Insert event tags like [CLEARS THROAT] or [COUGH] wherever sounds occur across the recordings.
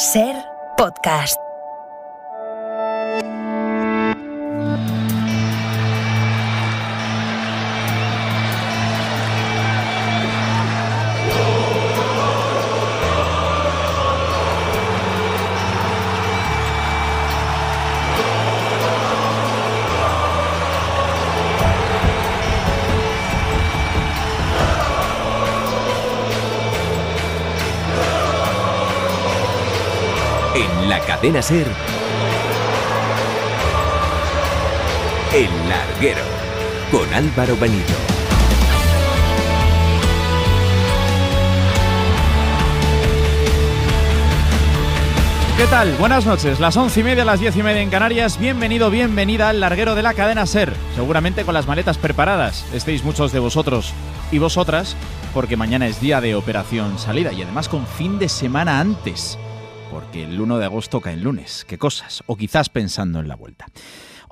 Ser podcast. Cadena Ser, El Larguero, con Álvaro Benito. ¿Qué tal? Buenas noches, las once y media, las diez y media en Canarias. Bienvenido, bienvenida al larguero de la cadena Ser. Seguramente con las maletas preparadas estéis muchos de vosotros y vosotras, porque mañana es día de operación salida y además con fin de semana antes porque el 1 de agosto cae en lunes, qué cosas, o quizás pensando en la vuelta.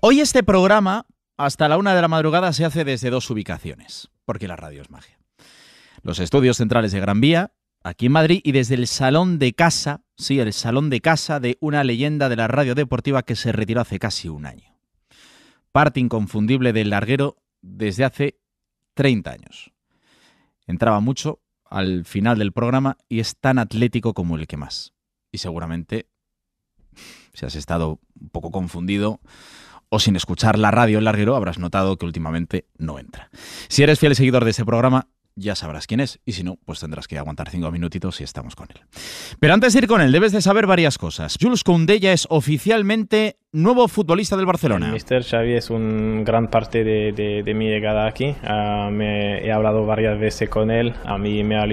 Hoy este programa, hasta la una de la madrugada, se hace desde dos ubicaciones, porque la radio es magia. Los estudios centrales de Gran Vía, aquí en Madrid, y desde el salón de casa, sí, el salón de casa de una leyenda de la radio deportiva que se retiró hace casi un año. Parte inconfundible del larguero desde hace 30 años. Entraba mucho al final del programa y es tan atlético como el que más y seguramente si has estado un poco confundido o sin escuchar la radio en larguero, habrás notado que últimamente no entra. Si eres fiel seguidor de este programa, ya sabrás quién es, y si no, pues tendrás que aguantar cinco minutitos y estamos con él. Pero antes de ir con él, debes de saber varias cosas. Jules Koundé ya es oficialmente nuevo futbolista del Barcelona. Mister Xavi es un gran parte de, mi llegada aquí. Ah, he hablado varias veces con él. A mí me ha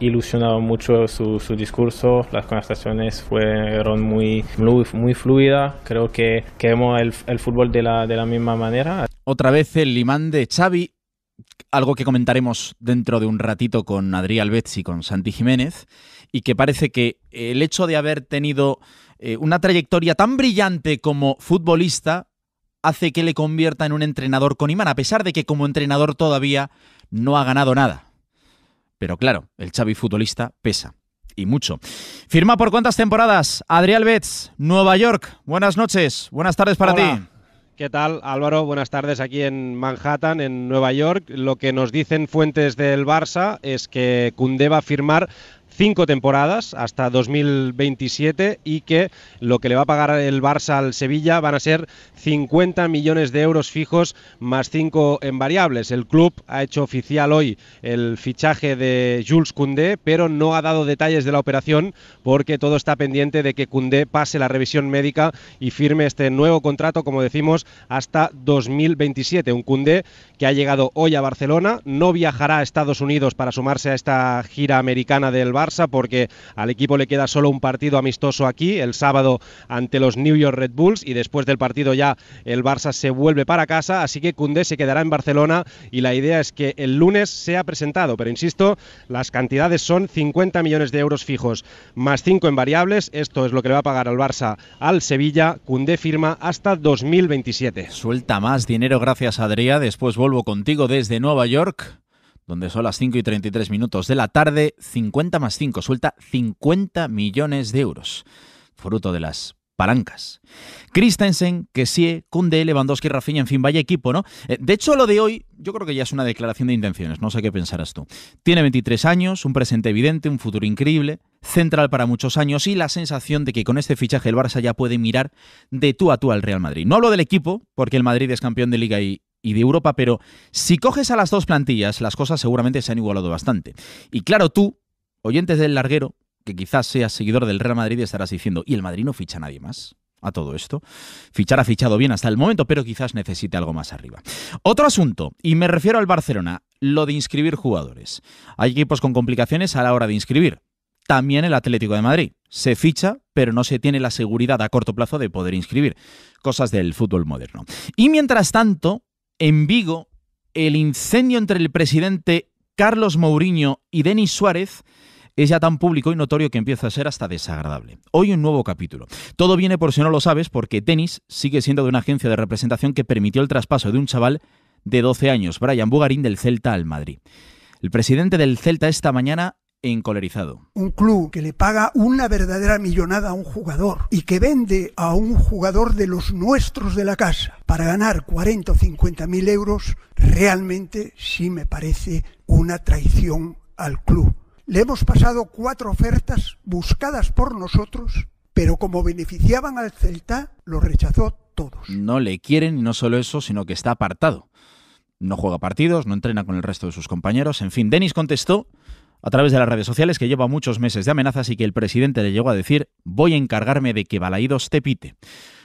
ilusionado, mucho su, discurso. Las conversaciones fueron muy, muy fluidas. Creo que vemos el, fútbol de la, de la misma manera. Otra vez el imán de Xavi algo que comentaremos dentro de un ratito con Adri Alves y con Santi Jiménez, y que parece que el hecho de haber tenido eh, una trayectoria tan brillante como futbolista hace que le convierta en un entrenador con imán, a pesar de que como entrenador todavía no ha ganado nada. Pero claro, el Xavi futbolista pesa, y mucho. Firma por cuántas temporadas, Adri Betz, Nueva York. Buenas noches, buenas tardes para ti. ¿Qué tal, Álvaro? Buenas tardes aquí en Manhattan, en Nueva York. Lo que nos dicen fuentes del Barça es que Cunde va a firmar cinco temporadas hasta 2027 y que lo que le va a pagar el Barça al Sevilla van a ser 50 millones de euros fijos más 5 en variables. El club ha hecho oficial hoy el fichaje de Jules Koundé, pero no ha dado detalles de la operación porque todo está pendiente de que Koundé pase la revisión médica y firme este nuevo contrato, como decimos, hasta 2027. Un Koundé que ha llegado hoy a Barcelona, no viajará a Estados Unidos para sumarse a esta gira americana del Barça porque al equipo le queda solo un partido amistoso aquí, el sábado ante los New York Red Bulls y después del partido ya el Barça se vuelve para casa, así que Cundé se quedará en Barcelona y la idea es que el lunes sea presentado, pero insisto, las cantidades son 50 millones de euros fijos más 5 en variables, esto es lo que le va a pagar al Barça al Sevilla, Cundé firma hasta 2027. Suelta más dinero gracias Adrián, después vuelvo contigo desde Nueva York donde son las 5 y 33 minutos de la tarde, 50 más 5, suelta 50 millones de euros, fruto de las palancas. Christensen, Kessie, Kunde, Lewandowski, Rafinha, en fin, vaya equipo, ¿no? Eh, de hecho, lo de hoy yo creo que ya es una declaración de intenciones, no sé qué pensarás tú. Tiene 23 años, un presente evidente, un futuro increíble, central para muchos años y la sensación de que con este fichaje el Barça ya puede mirar de tú a tú al Real Madrid. No hablo del equipo, porque el Madrid es campeón de liga y, y de Europa, pero si coges a las dos plantillas, las cosas seguramente se han igualado bastante. Y claro, tú, oyentes del larguero, que quizás seas seguidor del Real Madrid, estarás diciendo, ¿y el Madrid no ficha a nadie más? A todo esto. Fichar ha fichado bien hasta el momento, pero quizás necesite algo más arriba. Otro asunto, y me refiero al Barcelona, lo de inscribir jugadores. Hay equipos con complicaciones a la hora de inscribir. También el Atlético de Madrid. Se ficha, pero no se tiene la seguridad a corto plazo de poder inscribir. Cosas del fútbol moderno. Y mientras tanto, en Vigo, el incendio entre el presidente Carlos Mourinho y Denis Suárez es ya tan público y notorio que empieza a ser hasta desagradable. Hoy un nuevo capítulo. Todo viene por si no lo sabes, porque Denis sigue siendo de una agencia de representación que permitió el traspaso de un chaval de 12 años, Brian Bugarín, del Celta al Madrid. El presidente del Celta esta mañana encolerizado. Un club que le paga una verdadera millonada a un jugador y que vende a un jugador de los nuestros de la casa para ganar 40 o 50 mil euros, realmente sí me parece una traición al club. Le hemos pasado cuatro ofertas buscadas por nosotros, pero como beneficiaban al Celta, lo rechazó todos. No le quieren y no solo eso, sino que está apartado. No juega partidos, no entrena con el resto de sus compañeros. En fin, Denis contestó a través de las redes sociales que lleva muchos meses de amenazas y que el presidente le llegó a decir voy a encargarme de que Balaídos te pite.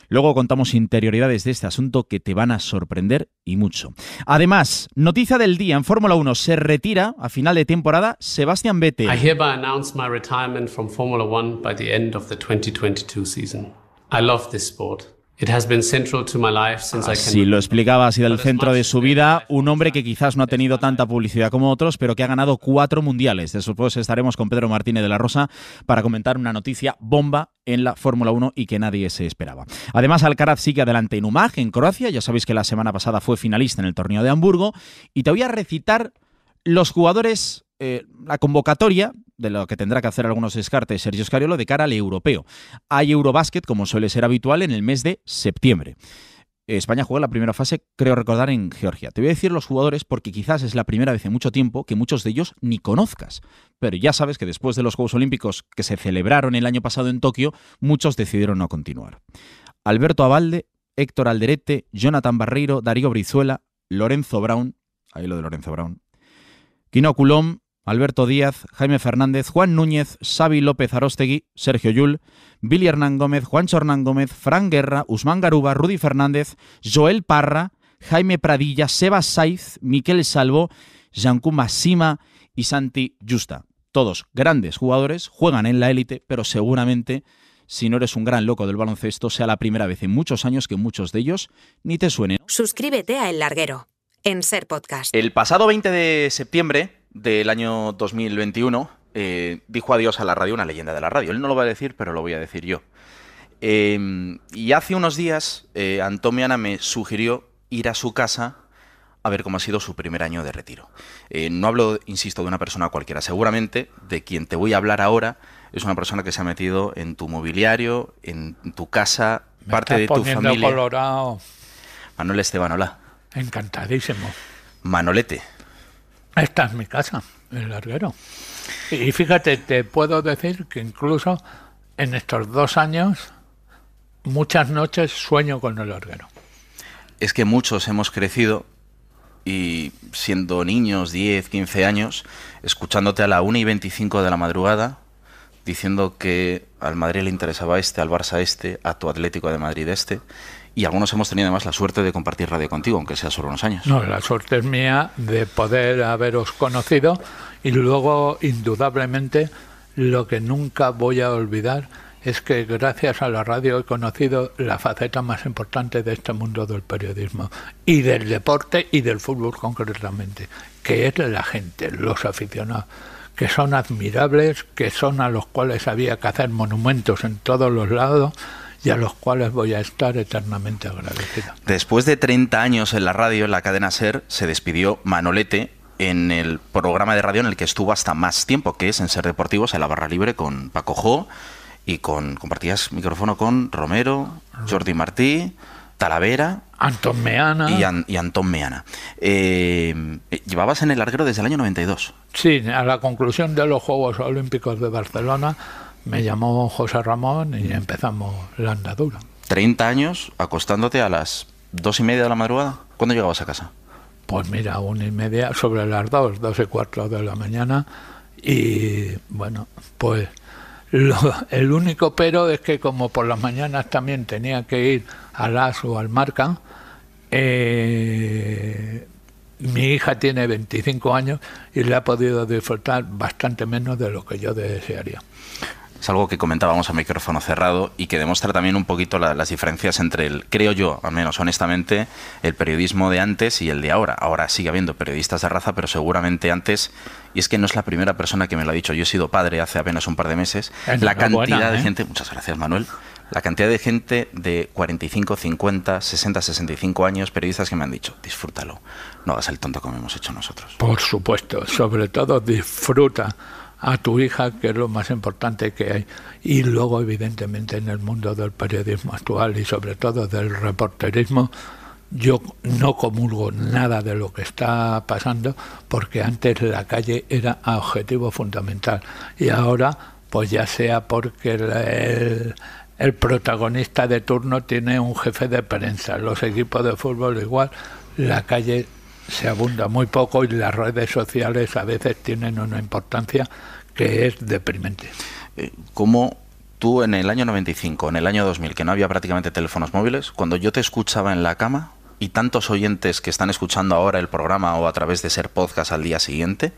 Luego contamos interioridades de este asunto que te van a sorprender y mucho. Además, noticia del día en Fórmula 1, se retira a final de temporada Sebastián Vettel. I hereby my retirement from 1 by the end of the 2022 season. I love this sport. Así lo explicaba, ha sido el centro de su vida, un hombre que quizás no ha tenido tanta publicidad como otros, pero que ha ganado cuatro mundiales. Después estaremos con Pedro Martínez de la Rosa para comentar una noticia bomba en la Fórmula 1 y que nadie se esperaba. Además, Alcaraz sigue adelante en Umag, en Croacia. Ya sabéis que la semana pasada fue finalista en el torneo de Hamburgo. Y te voy a recitar los jugadores eh, la convocatoria de lo que tendrá que hacer algunos descartes Sergio Escariolo, de cara al europeo. Hay Eurobasket, como suele ser habitual, en el mes de septiembre. España juega la primera fase, creo recordar, en Georgia. Te voy a decir los jugadores porque quizás es la primera vez en mucho tiempo que muchos de ellos ni conozcas. Pero ya sabes que después de los Juegos Olímpicos que se celebraron el año pasado en Tokio, muchos decidieron no continuar. Alberto Abalde, Héctor Alderete, Jonathan Barreiro, Darío Brizuela, Lorenzo Brown, ahí lo de Lorenzo Brown, Quino Coulomb. Alberto Díaz, Jaime Fernández, Juan Núñez, Xavi López Arostegui, Sergio Yul, Billy Hernán Gómez, Juancho Hernán Gómez, Fran Guerra, Usman Garuba, Rudy Fernández, Joel Parra, Jaime Pradilla, Seba Saiz, Miquel Salvo, Janku Massima y Santi Justa. Todos grandes jugadores, juegan en la élite, pero seguramente si no eres un gran loco del baloncesto, sea la primera vez en muchos años que muchos de ellos ni te suenen. Suscríbete a El Larguero, en Ser Podcast. El pasado 20 de septiembre del año 2021 eh, dijo adiós a la radio, una leyenda de la radio. Él no lo va a decir, pero lo voy a decir yo. Em, y hace unos días, eh, Antomiana me sugirió ir a su casa a ver cómo ha sido su primer año de retiro. Eh, no hablo, insisto, de una persona cualquiera. Seguramente de quien te voy a hablar ahora es una persona que se ha metido en tu mobiliario, en tu casa, parte de tu familia. Manuel Esteban, Encantadísimo. Manolete, esta es mi casa, el larguero. Y fíjate, te puedo decir que incluso en estos dos años, muchas noches sueño con el larguero. Es que muchos hemos crecido y siendo niños, 10, 15 años, escuchándote a la 1 y 25 de la madrugada, diciendo que al Madrid le interesaba este, al Barça este, a tu Atlético de Madrid este, y algunos hemos tenido además la suerte de compartir radio contigo, aunque sea solo unos años. No, la suerte es mía de poder haberos conocido y luego, indudablemente, lo que nunca voy a olvidar es que gracias a la radio he conocido la faceta más importante de este mundo del periodismo y del deporte y del fútbol concretamente, que es la gente, los aficionados que son admirables, que son a los cuales había que hacer monumentos en todos los lados y a los cuales voy a estar eternamente agradecido. Después de 30 años en la radio, en la cadena SER, se despidió Manolete en el programa de radio en el que estuvo hasta más tiempo, que es en Ser Deportivos, en la barra libre con Paco Jo y con compartías micrófono con Romero, Jordi Martí, Talavera. Antón Meana. Y, Antón Meana. Eh, eh, llevabas en el larguero desde el año 92. Sí, a la conclusión de los Juegos Olímpicos de Barcelona me llamó José Ramón y empezamos la andadura. 30 años acostándote a las dos y media de la madrugada. ¿Cuándo llegabas a casa? Pues mira, una y media, sobre las dos, dos y cuatro de la mañana. Y bueno, pues el único pero es que como por las mañanas también tenía que ir al las o al Marca, eh, mi hija tiene 25 años y le ha podido disfrutar bastante menos de lo que yo desearía es algo que comentábamos a micrófono cerrado y que demuestra también un poquito las diferencias entre el, creo yo, al menos honestamente, el periodismo de antes y el de ahora. Ahora sigue habiendo periodistas de raza, pero seguramente antes, y es que no es la primera persona que me lo ha dicho, yo he sido padre hace apenas un par de meses, la cantidad de ¿eh? gente, muchas gracias Manuel, la cantidad de gente de 45, 50, 60, 65 años, periodistas que me han dicho, disfrútalo, no hagas el tonto como hemos hecho nosotros. Por supuesto, sobre todo disfruta a tu hija, que es lo más importante que hay. Y luego, evidentemente, en el mundo del periodismo actual y sobre todo del reporterismo, yo no comulgo nada de lo que está pasando porque antes la calle era objetivo fundamental y ahora pues ya sea porque el, protagonista de turno tiene un jefe de prensa, los equipos de fútbol igual, la calle se abunda muy poco y las redes sociales a veces tienen una importancia que es deprimente. Eh, ¿Cómo tú en el año 95, en el año 2000, que no había prácticamente teléfonos móviles, cuando yo te escuchaba en la cama y tantos oyentes que están escuchando ahora el programa o a través de ser podcast al día siguiente,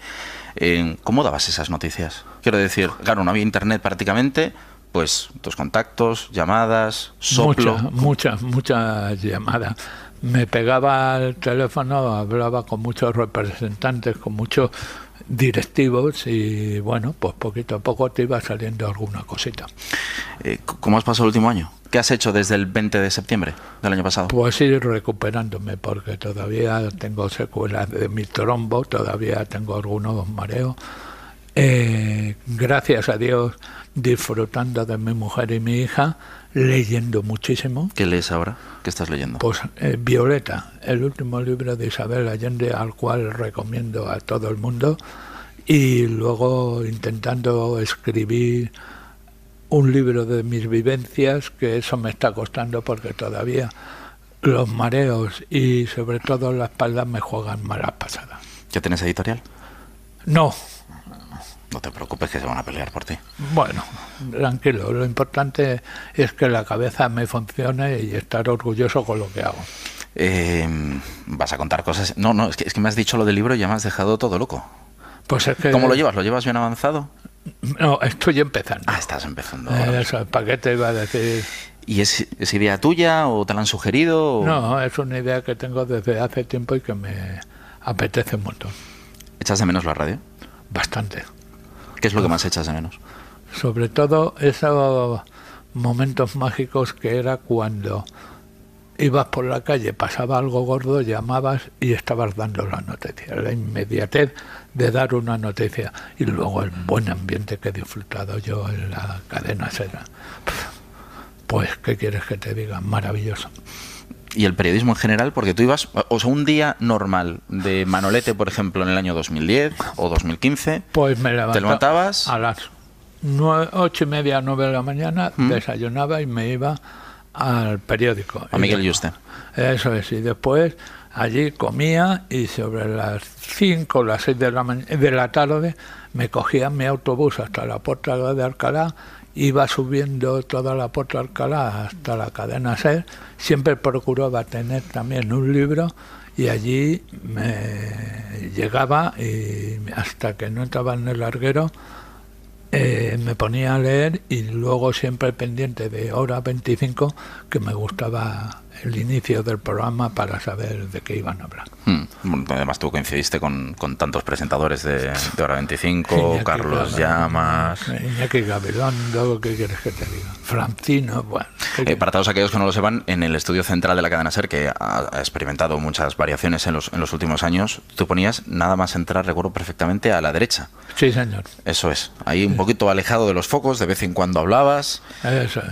eh, ¿cómo dabas esas noticias? Quiero decir, claro, no había internet prácticamente, pues tus contactos, llamadas, soplo. Muchas, muchas, muchas llamadas me pegaba al teléfono, hablaba con muchos representantes, con muchos directivos y bueno, pues poquito a poco te iba saliendo alguna cosita. Eh, ¿Cómo has pasado el último año? ¿Qué has hecho desde el 20 de septiembre del año pasado? Pues ir recuperándome porque todavía tengo secuelas de mi trombo, todavía tengo algunos mareos. Eh, gracias a Dios disfrutando de mi mujer y mi hija leyendo muchísimo. ¿Qué lees ahora? ¿Qué estás leyendo? Pues eh, Violeta, el último libro de Isabel Allende al cual recomiendo a todo el mundo y luego intentando escribir un libro de mis vivencias, que eso me está costando porque todavía los mareos y sobre todo la espalda me juegan malas pasadas. ¿Ya tenés editorial? No, no te preocupes que se van a pelear por ti. Bueno, tranquilo. Lo importante es que la cabeza me funcione y estar orgulloso con lo que hago. Em, vas a contar cosas. No, no, es que, me has dicho lo del libro y ya me has dejado todo loco. Pues ¿Cómo lo llevas? ¿Lo llevas bien avanzado? No, estoy empezando. Ah, estás empezando. eso, ¿para qué iba a decir? ¿Y es, idea tuya o te la han sugerido? No, es una idea que tengo desde hace tiempo y que me apetece mucho. montón. ¿Echas de menos la radio? Bastante. ¿Qué es lo que más echas de menos? Sobre todo esos momentos mágicos que era cuando ibas por la calle, pasaba algo gordo, llamabas y estabas dando la noticia. La inmediatez de dar una noticia y luego el buen ambiente que he disfrutado yo en la cadena será. Pues, ¿qué quieres que te diga? Maravilloso y el periodismo en general, porque tú ibas, o sea, un día normal de Manolete, por ejemplo, en el año 2010 o 2015, pues me te levantabas a las ocho y media, nueve de la mañana, desayunaba y me iba al periódico. A Miguel Yuste. Eso es, y después allí comía y sobre las 5 o las 6 de la, de la tarde me cogía mi autobús hasta la puerta de Alcalá iba subiendo toda la Puerta Alcalá hasta la cadena SER, siempre procuraba tener también un libro y allí me llegaba y hasta que no estaba en el larguero eh, me ponía a leer y luego siempre pendiente de hora 25 que me gustaba el inicio del programa para saber de qué iban a hablar. Hmm. además, tú coincidiste con, tantos presentadores de, de Hora 25, [LAUGHS] Carlos Llamas. Iñaki luego, ¿qué quieres que te diga? Francino, bueno. Eh, para todos aquellos que no lo sepan, en el estudio central de la cadena Ser, que ha, experimentado muchas variaciones en los, en los últimos años, tú ponías nada más entrar, recuerdo perfectamente, a la derecha. Sí, señor. Eso es. Ahí un poquito alejado de los focos, de vez en cuando hablabas. Eso es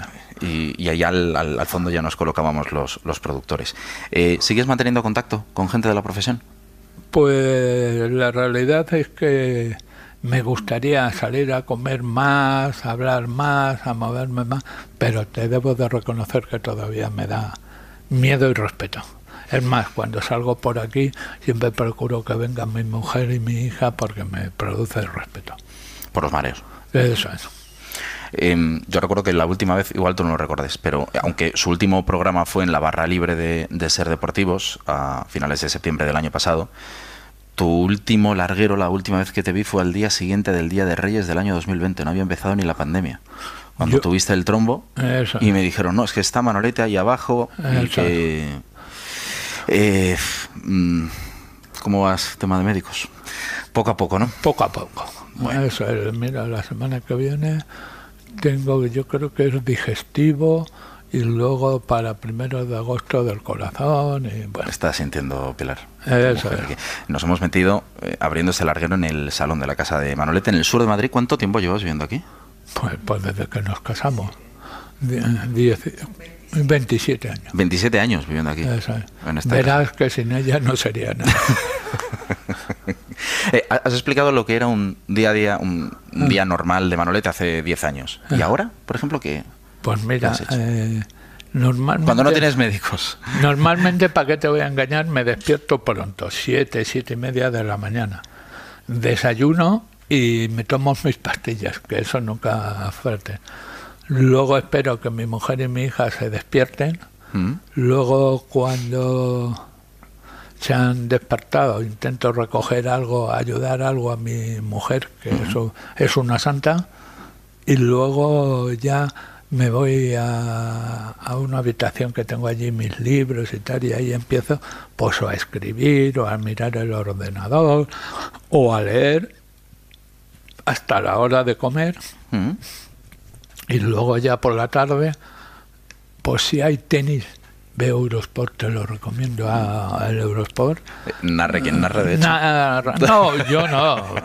y, y ahí al, fondo ya nos colocábamos los, productores. Eh, ¿Sigues manteniendo contacto con gente de la profesión? Pues la realidad es que me gustaría salir a comer más, hablar más, a moverme más, pero te debo de reconocer que todavía me da miedo y respeto. Es más, cuando salgo por aquí siempre procuro que vengan mi mujer y mi hija porque me produce el respeto. Por los mareos. Eso es. Em, yo recuerdo que la última vez, igual tú no lo recordes, pero aunque su último programa fue en la barra libre de, Ser Deportivos, a finales de septiembre del año pasado, tu último larguero, la última vez que te vi fue al día siguiente del Día de Reyes del año 2020, no había empezado ni la pandemia. Cuando tuviste el trombo y me dijeron, no, es que está Manolete ahí abajo y que... Eh, mm, ¿Cómo vas, tema de médicos? Poco a poco, ¿no? Poco a poco. Bueno. Eso mira, la semana que viene tengo, yo creo que es digestivo y luego para primero de agosto del corazón. Y bueno. Está sintiendo Pilar. Eso es. Nos hemos metido eh, abriéndose abriendo este larguero en el salón de la casa de Manolete, en el sur de Madrid. ¿Cuánto tiempo llevas viviendo aquí? Pues, pues desde que nos casamos. 27 años. 27 años viviendo aquí. es. Verás que sin ella no sería nada. [LAUGHS] [LAUGHS] Eh, has explicado lo que era un día a día, un, mm. día normal de Manolete hace 10 años. ¿Y ah. ahora, por ejemplo, qué? Pues mira, eh, Cuando no tienes médicos. [LAUGHS] Normalmente, ¿para qué te voy a engañar? Me despierto pronto, 7, 7 y media de la mañana. Desayuno y me tomo mis pastillas, que eso nunca fuerte. Luego espero que mi mujer y mi hija se despierten. Mm. Luego, cuando se han despertado. Intento recoger algo, ayudar algo a mi mujer, que eso es una santa, y luego ya me voy a, a, una habitación que tengo allí mis libros y tal, y ahí empiezo pues a escribir o a mirar el ordenador o a leer hasta la hora de comer. Y luego ya por la tarde, pues si hay tenis, Veo Eurosport, te lo recomiendo al Eurosport. Narre quien narre, de no, yo no,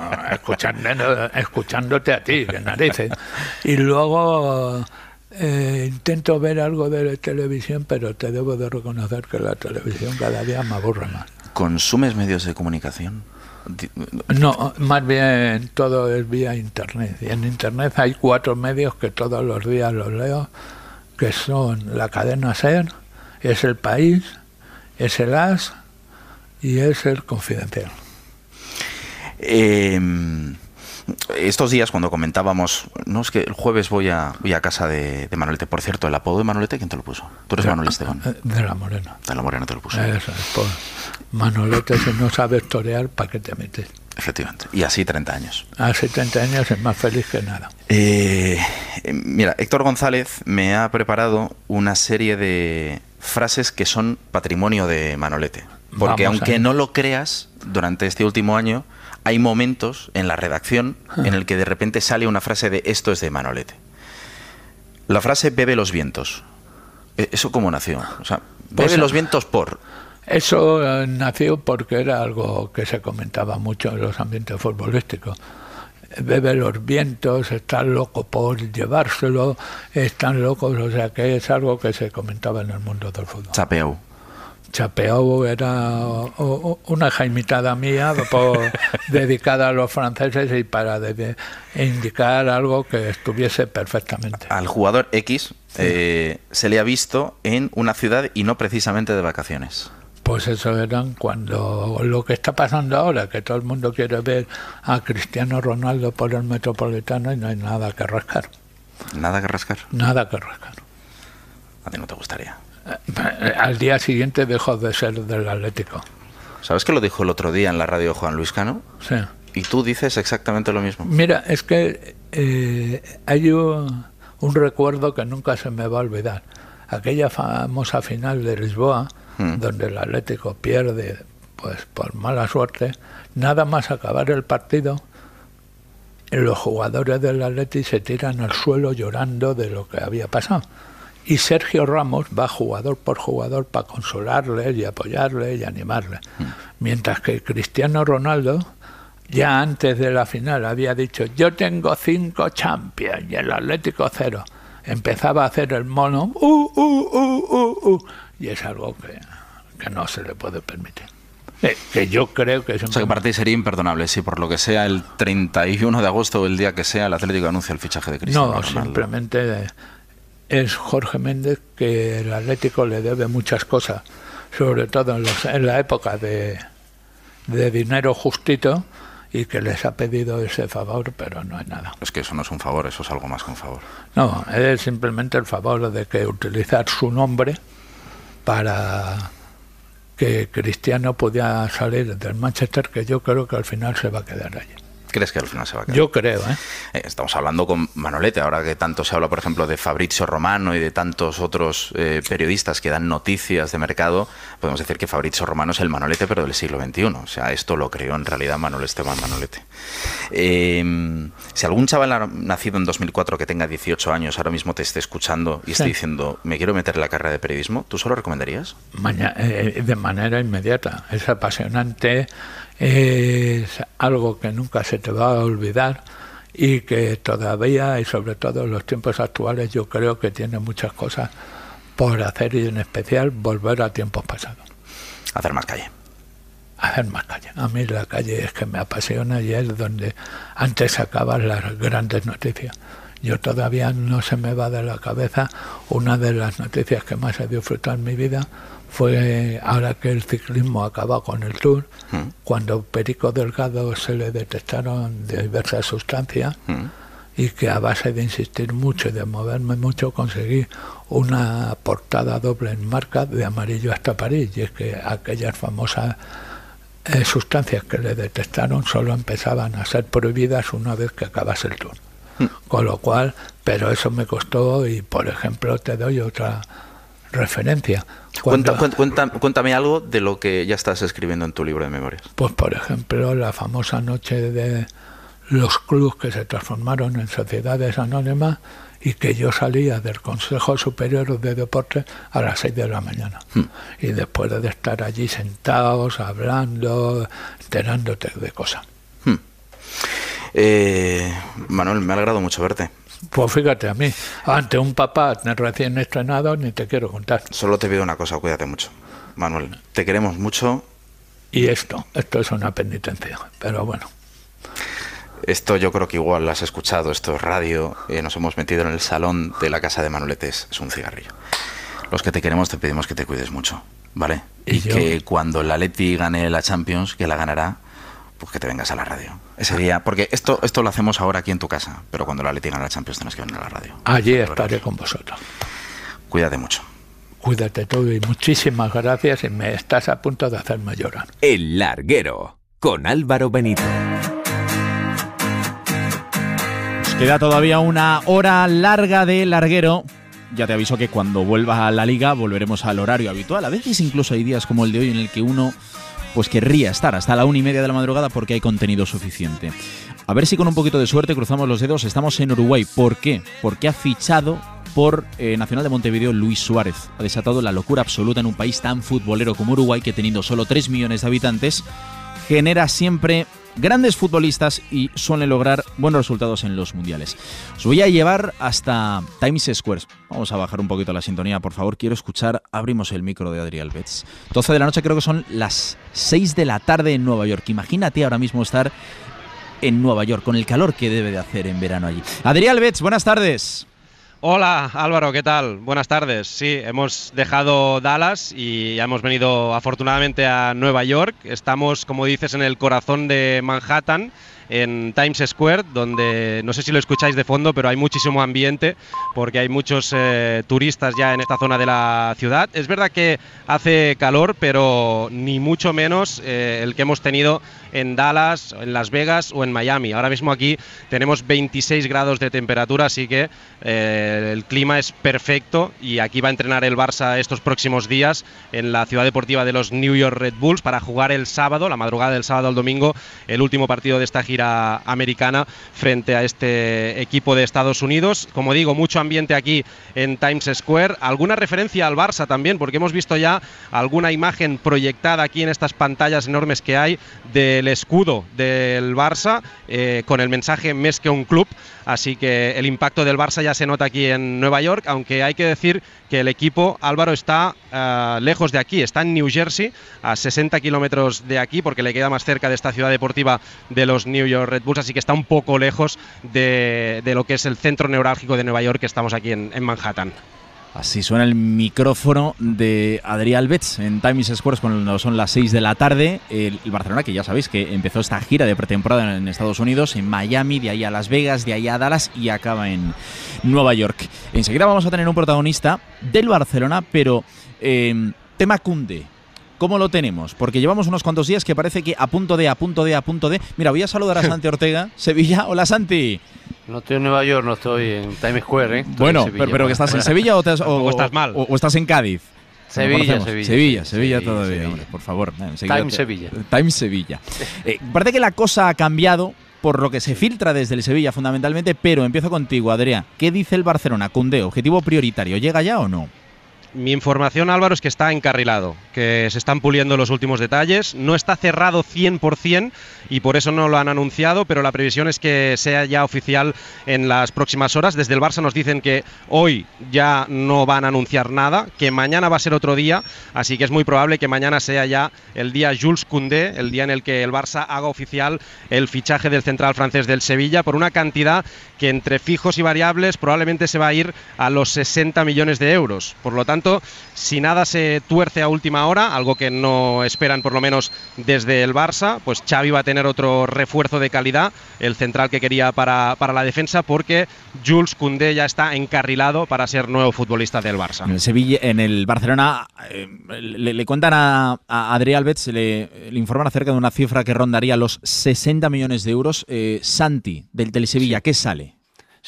escuchándote a ti, que narices. Y luego eh, intento ver algo de televisión, pero te debo de reconocer que la televisión cada día me aburre más. ¿Consumes medios de comunicación? No, más bien todo es vía internet. Y en internet hay cuatro medios que todos los días los leo, que son la cadena SER, es el país, es el AS y es el confidencial. Em, estos días cuando comentábamos, no es que el jueves voy a, a casa de, Manolete, por cierto, el apodo de Manolete, ¿quién te lo puso? Tú eres Manuel Esteban. Eh, de la Morena. De la Morena te lo puso. Pues, Manolete, si no sabes torear, ¿para qué te metes? Efectivamente. Y así 30 años. Así 30 años es más feliz que nada. Eh, em, mira, Héctor González me ha preparado una serie de, frases que son patrimonio de Manolete. Porque aunque no lo creas, durante este último año hay momentos en la redacción ah. en el que de repente sale una frase de esto es de Manolete. La frase bebe los vientos. E, ¿Eso cómo nació? O sea, bebe los vientos por. Eso eh, nació porque era algo que se comentaba mucho en los ambientes futbolísticos bebe los vientos, está loco por llevárselo, están locos, o sea que es algo que se comentaba en el mundo del fútbol. Chapeau. Chapeau era una jaimitada mía [LAUGHS] dedicada a los franceses y para indicar algo que estuviese perfectamente. Al jugador X eh, se le ha visto en una ciudad y no precisamente de vacaciones. Pues eso verán cuando lo que está pasando ahora, que todo el mundo quiere ver a Cristiano Ronaldo por el Metropolitano y no hay nada que rascar. ¿Nada que rascar? Nada que rascar. A ti no te gustaría. Eh, al día siguiente dejó de ser del Atlético. ¿Sabes que lo dijo el otro día en la radio Juan Luis Cano? Sí. Y tú dices exactamente lo mismo. Mira, es que eh, hay un, recuerdo que nunca se me va a olvidar. Aquella famosa final de Lisboa, donde el Atlético pierde pues por mala suerte, nada más acabar el partido, los jugadores del Atlético se tiran al suelo llorando de lo que había pasado. Y Sergio Ramos va jugador por jugador para consolarle y apoyarle y animarle. Mientras que Cristiano Ronaldo, ya antes de la final, había dicho, yo tengo cinco champions y el Atlético cero. Empezaba a hacer el mono, uh, uh, uh, y es algo que que no se le puede permitir. Eh, que yo creo que es un... sería imperdonable si por lo que sea el 31 de agosto o el día que sea el Atlético anuncia el fichaje de Cristiano No, simplemente eh, es Jorge Méndez que el Atlético le debe muchas cosas, sobre todo en, la época de, de dinero justito y que les ha pedido ese favor, pero no hay nada. Es que eso no es un favor, eso es algo más que un favor. No, es simplemente el favor de que utilizar su nombre para que Cristiano podía salir del Manchester, que yo creo que al final se va a quedar allí crees que al final se va a quedar? Yo creo, ¿eh? ¿eh? Estamos hablando con Manolete, ahora que tanto se habla, por ejemplo, de Fabrizio Romano y de tantos otros eh, periodistas que dan noticias de mercado, podemos decir que Fabrizio Romano es el Manolete, pero del siglo XXI. O sea, esto lo creó en realidad Manuel Esteban Manolete. Em, si algún chaval nacido en 2004 que tenga 18 años ahora mismo te esté escuchando y esté diciendo, me quiero meter en la carrera de periodismo, ¿tú solo recomendarías? Eh, de manera inmediata. Es apasionante es algo que nunca se te va a olvidar y que todavía, y sobre todo en los tiempos actuales, yo creo que tiene muchas cosas por hacer y en especial volver a tiempos pasados. Hacer más calle. Hacer más calle. A mí la calle es que me apasiona y es donde antes acaban las grandes noticias. Yo todavía no se me va de la cabeza una de las noticias que más he disfrutado en mi vida fue ahora que el ciclismo acaba con el Tour, mm. cuando Perico Delgado se le detectaron diversas sustancias mm. y que a base de insistir mucho y de moverme mucho conseguí una portada doble en marca de amarillo hasta París. Y es que aquellas famosas eh, sustancias que le detectaron solo empezaban a ser prohibidas una vez que acabase el Tour. Mm. Con lo cual, pero eso me costó y por ejemplo te doy otra referencia. cuéntame algo de lo que ya estás escribiendo en tu libro de memorias. Pues por ejemplo, la famosa noche de los clubs que se transformaron en sociedades anónimas y que yo salía del Consejo Superior de Deportes a las 6 de la mañana. Hmm. Y después de estar allí sentados, hablando, enterándote de cosas. Hmm. Eh, Manuel, me ha alegrado mucho verte. Pues fíjate, a mí, ante un papá recién estrenado, ni te quiero contar. Solo te pido una cosa, cuídate mucho. Manuel, te queremos mucho. Y esto, esto es una penitencia, pero bueno. Esto yo creo que igual lo has escuchado, esto es radio, nos hemos metido en el salón de la casa de Manuletes, es un cigarrillo. Los que te queremos te pedimos que te cuides mucho, ¿vale? Y, que cuando la Leti gane la Champions, que la ganará, pues que te vengas a la radio. Ese día, porque esto, esto lo hacemos ahora aquí en tu casa, pero cuando la Leti gana la Champions tienes que venir a la radio. Allí estaré con vosotros. Cuídate mucho. Cuídate todo y muchísimas gracias y me estás a punto de hacer mayor El larguero con Álvaro Benito. queda todavía una hora larga de larguero. Ya te aviso que cuando vuelvas a la liga volveremos al horario habitual. A veces incluso hay días como el de hoy en el que uno pues querría estar hasta la una y media de la madrugada porque hay contenido suficiente. A ver si con un poquito de suerte cruzamos los dedos. Estamos en Uruguay. ¿Por qué? Porque ha fichado por eh, Nacional de Montevideo Luis Suárez. Ha desatado la locura absoluta en un país tan futbolero como Uruguay que teniendo solo 3 millones de habitantes genera siempre grandes futbolistas y suelen lograr buenos resultados en los mundiales. Os voy a llevar hasta Times Square. Vamos a bajar un poquito la sintonía, por favor. Quiero escuchar, abrimos el micro de Adriel Betts. 12 de la noche creo que son las 6 de la tarde en Nueva York. Imagínate ahora mismo estar en Nueva York con el calor que debe de hacer en verano allí. Adriel Betts, buenas tardes. Hola Álvaro, ¿qué tal? Buenas tardes. Sí, hemos dejado Dallas y hemos venido afortunadamente a Nueva York. Estamos, como dices, en el corazón de Manhattan en Times Square, donde no sé si lo escucháis de fondo, pero hay muchísimo ambiente porque hay muchos eh, turistas ya en esta zona de la ciudad. Es verdad que hace calor, pero ni mucho menos eh, el que hemos tenido en Dallas, en Las Vegas o en Miami. Ahora mismo aquí tenemos 26 grados de temperatura, así que eh, el clima es perfecto y aquí va a entrenar el Barça estos próximos días en la ciudad deportiva de los New York Red Bulls para jugar el sábado, la madrugada del sábado al domingo, el último partido de esta gira americana frente a este equipo de Estados Unidos. Como digo, mucho ambiente aquí en Times Square. Alguna referencia al Barça también, porque hemos visto ya alguna imagen proyectada aquí en estas pantallas enormes que hay del escudo del Barça eh, con el mensaje Mes que un club. Así que el impacto del Barça ya se nota aquí en Nueva York, aunque hay que decir que el equipo Álvaro está eh, lejos de aquí, está en New Jersey, a 60 kilómetros de aquí, porque le queda más cerca de esta ciudad deportiva de los New York Red Bulls, así que está un poco lejos de, lo que es el centro neurálgico de Nueva York que estamos aquí en Manhattan. Así suena el micrófono de Adrián Betts en Times Squares cuando son las 6 de la tarde. El Barcelona, que ya sabéis que empezó esta gira de pretemporada en Estados Unidos, en Miami, de ahí a Las Vegas, de ahí a Dallas y acaba en Nueva York. Enseguida vamos a tener un protagonista del Barcelona, pero eh, tema Cunde ¿Cómo lo tenemos? Porque llevamos unos cuantos días que parece que a punto de, a punto de, a punto de. Mira, voy a saludar a [LAUGHS] Santi Ortega, Sevilla. Hola Santi. No estoy en Nueva York, no estoy en Times Square. ¿eh? bueno, pero, que estás en Sevilla o, [LAUGHS] estás mal. O, estás en Cádiz. Sevilla, Sevilla, Sevilla, Sevilla. todavía, Hombre, por favor. Time Sevilla. Time Sevilla. Eh, parece que la cosa ha cambiado por lo que se filtra desde el Sevilla fundamentalmente, pero empiezo contigo, Adrián. ¿Qué dice el Barcelona? Cunde, objetivo prioritario, ¿llega ya o no? Mi información, Álvaro, es que está encarrilado, que se están puliendo los últimos detalles. No está cerrado 100% y por eso no lo han anunciado, pero la previsión es que sea ya oficial en las próximas horas. Desde el Barça nos dicen que hoy ya no van a anunciar nada, que mañana va a ser otro día, así que es muy probable que mañana sea ya el día Jules Koundé, el día en el que el Barça haga oficial el fichaje del central francés del Sevilla por una cantidad que entre fijos y variables probablemente se va a ir a los 60 millones de euros. Por lo tanto, si nada se tuerce a última hora, algo que no esperan por lo menos desde el Barça, pues Xavi va a tener otro refuerzo de calidad, el central que quería para, la defensa, porque Jules Koundé ya está encarrilado para ser nuevo futbolista del Barça. En el, Barcelona eh, le, cuentan a, a Adri le, informan acerca de una cifra que rondaría los 60 millones de euros. Eh, Santi, del Tele Telesevilla, ¿qué sale?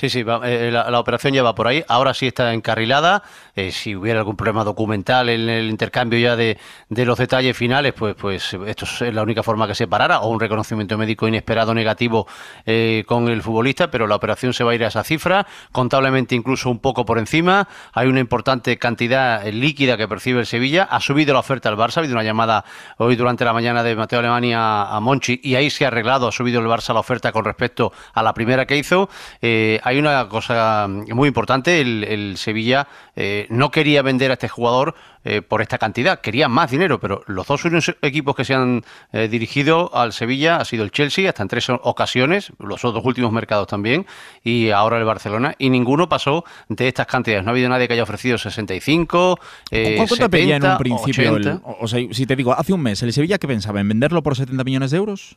Sí, sí, eh, la, operación ya va por ahí. Ahora sí está encarrilada. Eh, si hubiera algún problema documental en el intercambio ya de, los detalles finales, pues, pues esto es la única forma que se parara, o un reconocimiento médico inesperado negativo eh, con el futbolista, pero la operación se va a ir a esa cifra, contablemente incluso un poco por encima. Hay una importante cantidad líquida que percibe el Sevilla. Ha subido la oferta al Barça, ha habido una llamada hoy durante la mañana de Mateo Alemania a, Monchi y ahí se ha arreglado, ha subido el Barça la oferta con respecto a la primera que hizo hay una cosa muy importante, el, Sevilla eh, no quería vender a este jugador eh, por esta cantidad, quería más dinero, pero los dos equipos que se han eh, dirigido al Sevilla ha sido el Chelsea, hasta en tres ocasiones, los dos últimos mercados también, y ahora el Barcelona, y ninguno pasó de estas cantidades. No ha habido nadie que haya ofrecido 65, ¿Cuánto 70, te pedía en un principio? o sea, si te digo, hace un mes, ¿el Sevilla que pensaba? ¿En venderlo por 70 millones de euros?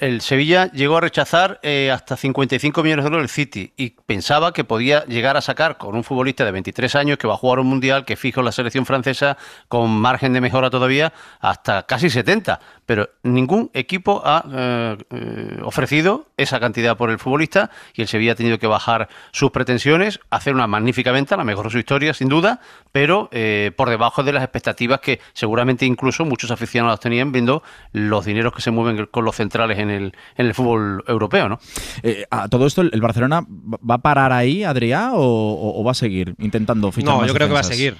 el, Sevilla llegó a rechazar eh, hasta 55 millones de dólares el City y pensaba que podía llegar a sacar con un futbolista de 23 años que va a jugar un mundial que fijo la selección francesa con margen de mejora todavía hasta casi 70 pero ningún equipo ha eh, eh, ofrecido esa cantidad por el futbolista y el Sevilla ha tenido que bajar sus pretensiones, hacer una magnífica venta, la mejor de su historia, sin duda, pero eh, por debajo de las expectativas que seguramente incluso muchos aficionados tenían viendo los dineros que se mueven con los centrales en el, en el fútbol europeo. ¿no? a todo esto, ¿el Barcelona va a parar ahí, Adrián, o, va a seguir intentando fichar? No, yo creo que va a seguir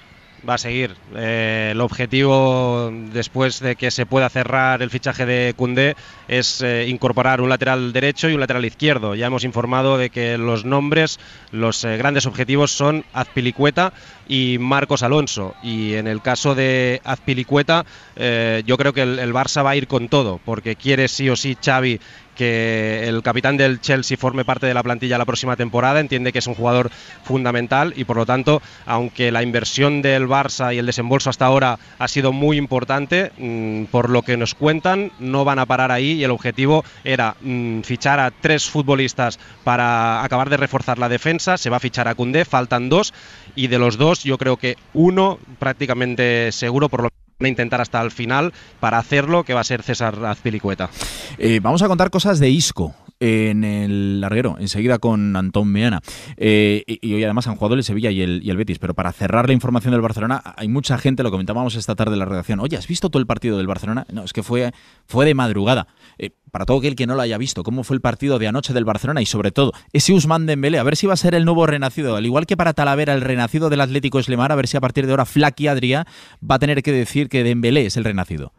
va a seguir. Eh, el objetivo, después de que se pueda cerrar el fichaje de Cundé, es eh, incorporar un lateral derecho y un lateral izquierdo. Ya hemos informado de que los nombres, los eh, grandes objetivos son Azpilicueta y Marcos Alonso. Y en el caso de Azpilicueta, yo creo que el, el Barça va a ir con todo, porque quiere sí o sí Xavi que el capitán del Chelsea forme parte de la plantilla la próxima temporada, entiende que es un jugador fundamental y por lo tanto, aunque la inversión del Barça y el desembolso hasta ahora ha sido muy importante, mm, por lo que nos cuentan, no van a parar ahí y el objetivo era mm, fichar a tres futbolistas para acabar de reforzar la defensa, se va a fichar a Cundé, faltan dos y de los dos yo creo que uno prácticamente seguro por lo a intentar hasta el final para hacerlo, que va a ser César Azpilicueta. Eh, vamos a contar cosas de Isco, en el larguero, enseguida con Antón Meana. Eh, y, hoy además han jugado el Sevilla y el, Betis. Pero para cerrar la información del Barcelona, hay mucha gente, lo comentábamos esta tarde en la redacción. Oye, ¿has visto todo el partido del Barcelona? No, es que fue, fue de madrugada. Eh, para todo aquel que no lo haya visto, ¿cómo fue el partido de anoche del Barcelona? Y sobre todo, ese Usman Dembélé, a ver si va a ser el nuevo renacido. Al igual que para Talavera, el renacido del Atlético Eslemar a ver si a partir de ahora Flaky Adrià va a tener que decir que Dembélé es el renacido.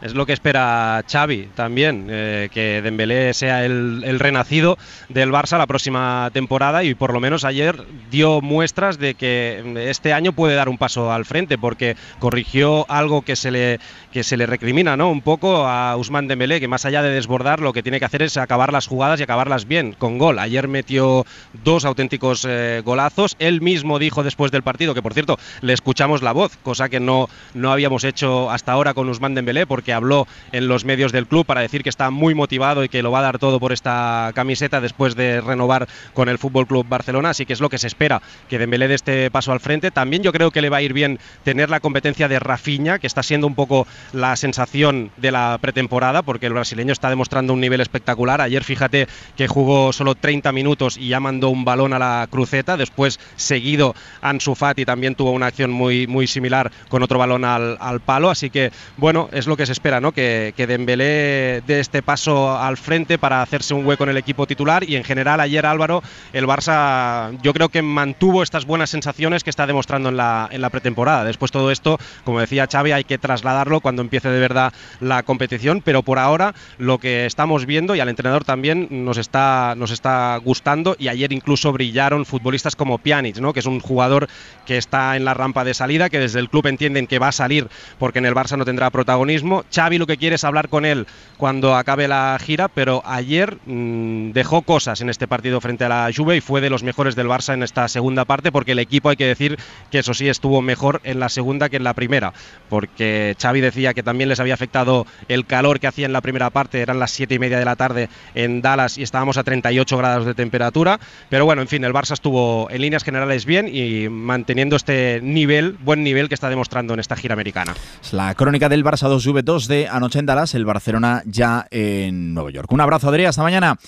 Es lo que espera Xavi también, eh, que Dembélé sea el, renacido del Barça la próxima temporada y por lo menos ayer dio muestras de que este año puede dar un paso al frente porque corrigió algo que se le, que se le recrimina ¿no? un poco a Usman Dembélé, que más allá de desbordar lo que tiene que hacer es acabar las jugadas y acabarlas bien con gol. Ayer metió dos auténticos eh, golazos, él mismo dijo después del partido, que por cierto le escuchamos la voz, cosa que no, no habíamos hecho hasta ahora con Usman Dembélé, porque habló en los medios del club para decir que está muy motivado y que lo va a dar todo por esta camiseta después de renovar con el Fútbol Club Barcelona, así que es lo que se espera que Dembélé dé este paso al frente. También yo creo que le va a ir bien tener la competencia de Rafinha, que está siendo un poco la sensación de la pretemporada, porque el brasileño está demostrando un nivel espectacular. Ayer fíjate que jugó solo 30 minutos y ya mandó un balón a la cruceta, después seguido Ansu Fati también tuvo una acción muy muy similar con otro balón al, al palo, así que bueno, es lo que se espera, ¿no? Que, que Dembélé dé este paso al frente para hacerse un hueco en el equipo titular y en general ayer Álvaro, el Barça yo creo que mantuvo estas buenas sensaciones que está demostrando en la, en la pretemporada. Después todo esto, como decía Xavi, hay que trasladarlo cuando empiece de verdad la competición, pero por ahora lo que estamos viendo y al entrenador también nos está, nos está gustando y ayer incluso brillaron futbolistas como Pjanic, ¿no? que es un jugador que está en la rampa de salida, que desde el club entienden que va a salir porque en el Barça no tendrá protagonismo Xavi lo que quiere es hablar con él cuando acabe la gira, pero ayer mm, dejó cosas en este partido frente a la Juve y fue de los mejores del Barça en esta segunda parte, porque el equipo hay que decir que eso sí estuvo mejor en la segunda que en la primera, porque Xavi decía que también les había afectado el calor que hacía en la primera parte, eran las siete y media de la tarde en Dallas y estábamos a 38 grados de temperatura, pero bueno, en fin, el Barça estuvo en líneas generales bien y manteniendo este nivel, buen nivel que está demostrando en esta gira americana. la crónica del Barça 2 Juve 2 de anoche en Dallas, el Barcelona ya en Nueva York. Un abrazo, Adrián, hasta mañana.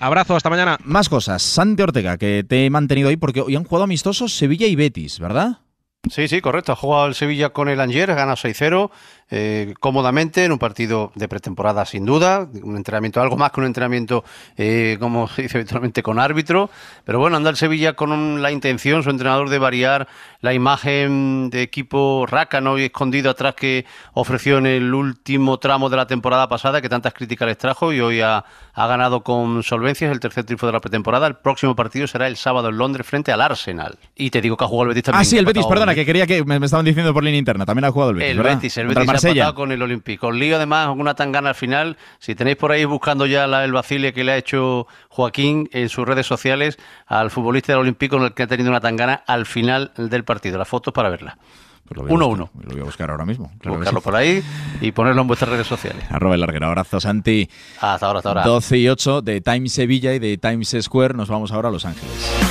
Abrazo, hasta mañana. Más cosas. Santi Ortega, que te he mantenido ahí porque hoy han jugado amistosos Sevilla y Betis, ¿verdad? Sí, sí, correcto. Ha jugado el Sevilla con el Angier, gana 6-0 eh, cómodamente en un partido de pretemporada, sin duda. Un entrenamiento, algo más que un entrenamiento, eh, como se dice habitualmente, con árbitro. Pero bueno, anda el Sevilla con la intención, su entrenador, de variar la imagen de equipo rácano y escondido atrás que ofreció en el último tramo de la temporada pasada, que tantas críticas les trajo y hoy ha, ganado con solvencia. el tercer triunfo de la pretemporada. El próximo partido será el sábado en Londres frente al Arsenal. Y te digo que ha jugado el Betis ah, también. Ah, sí, el Betis, perdona, que quería que me, estaban diciendo por línea interna. También ha jugado el Betis. El Betis, el Betis con el Olympique. Con lío, además, una tangana al final. Si tenéis por ahí buscando ya la, el vacile que le ha hecho Joaquín en sus redes sociales al futbolista del Olympique con el que ha tenido una tangana al final del partido. Las fotos para verla 1-1. Pues lo, uno, lo voy a buscar ahora mismo. buscarlo por ahí y ponerlo en vuestras redes sociales. Arroba el Abrazo, Santi. Hasta ahora, hasta ahora. 12 y 8 de Times Sevilla y de Times Square. Nos vamos ahora a Los Ángeles.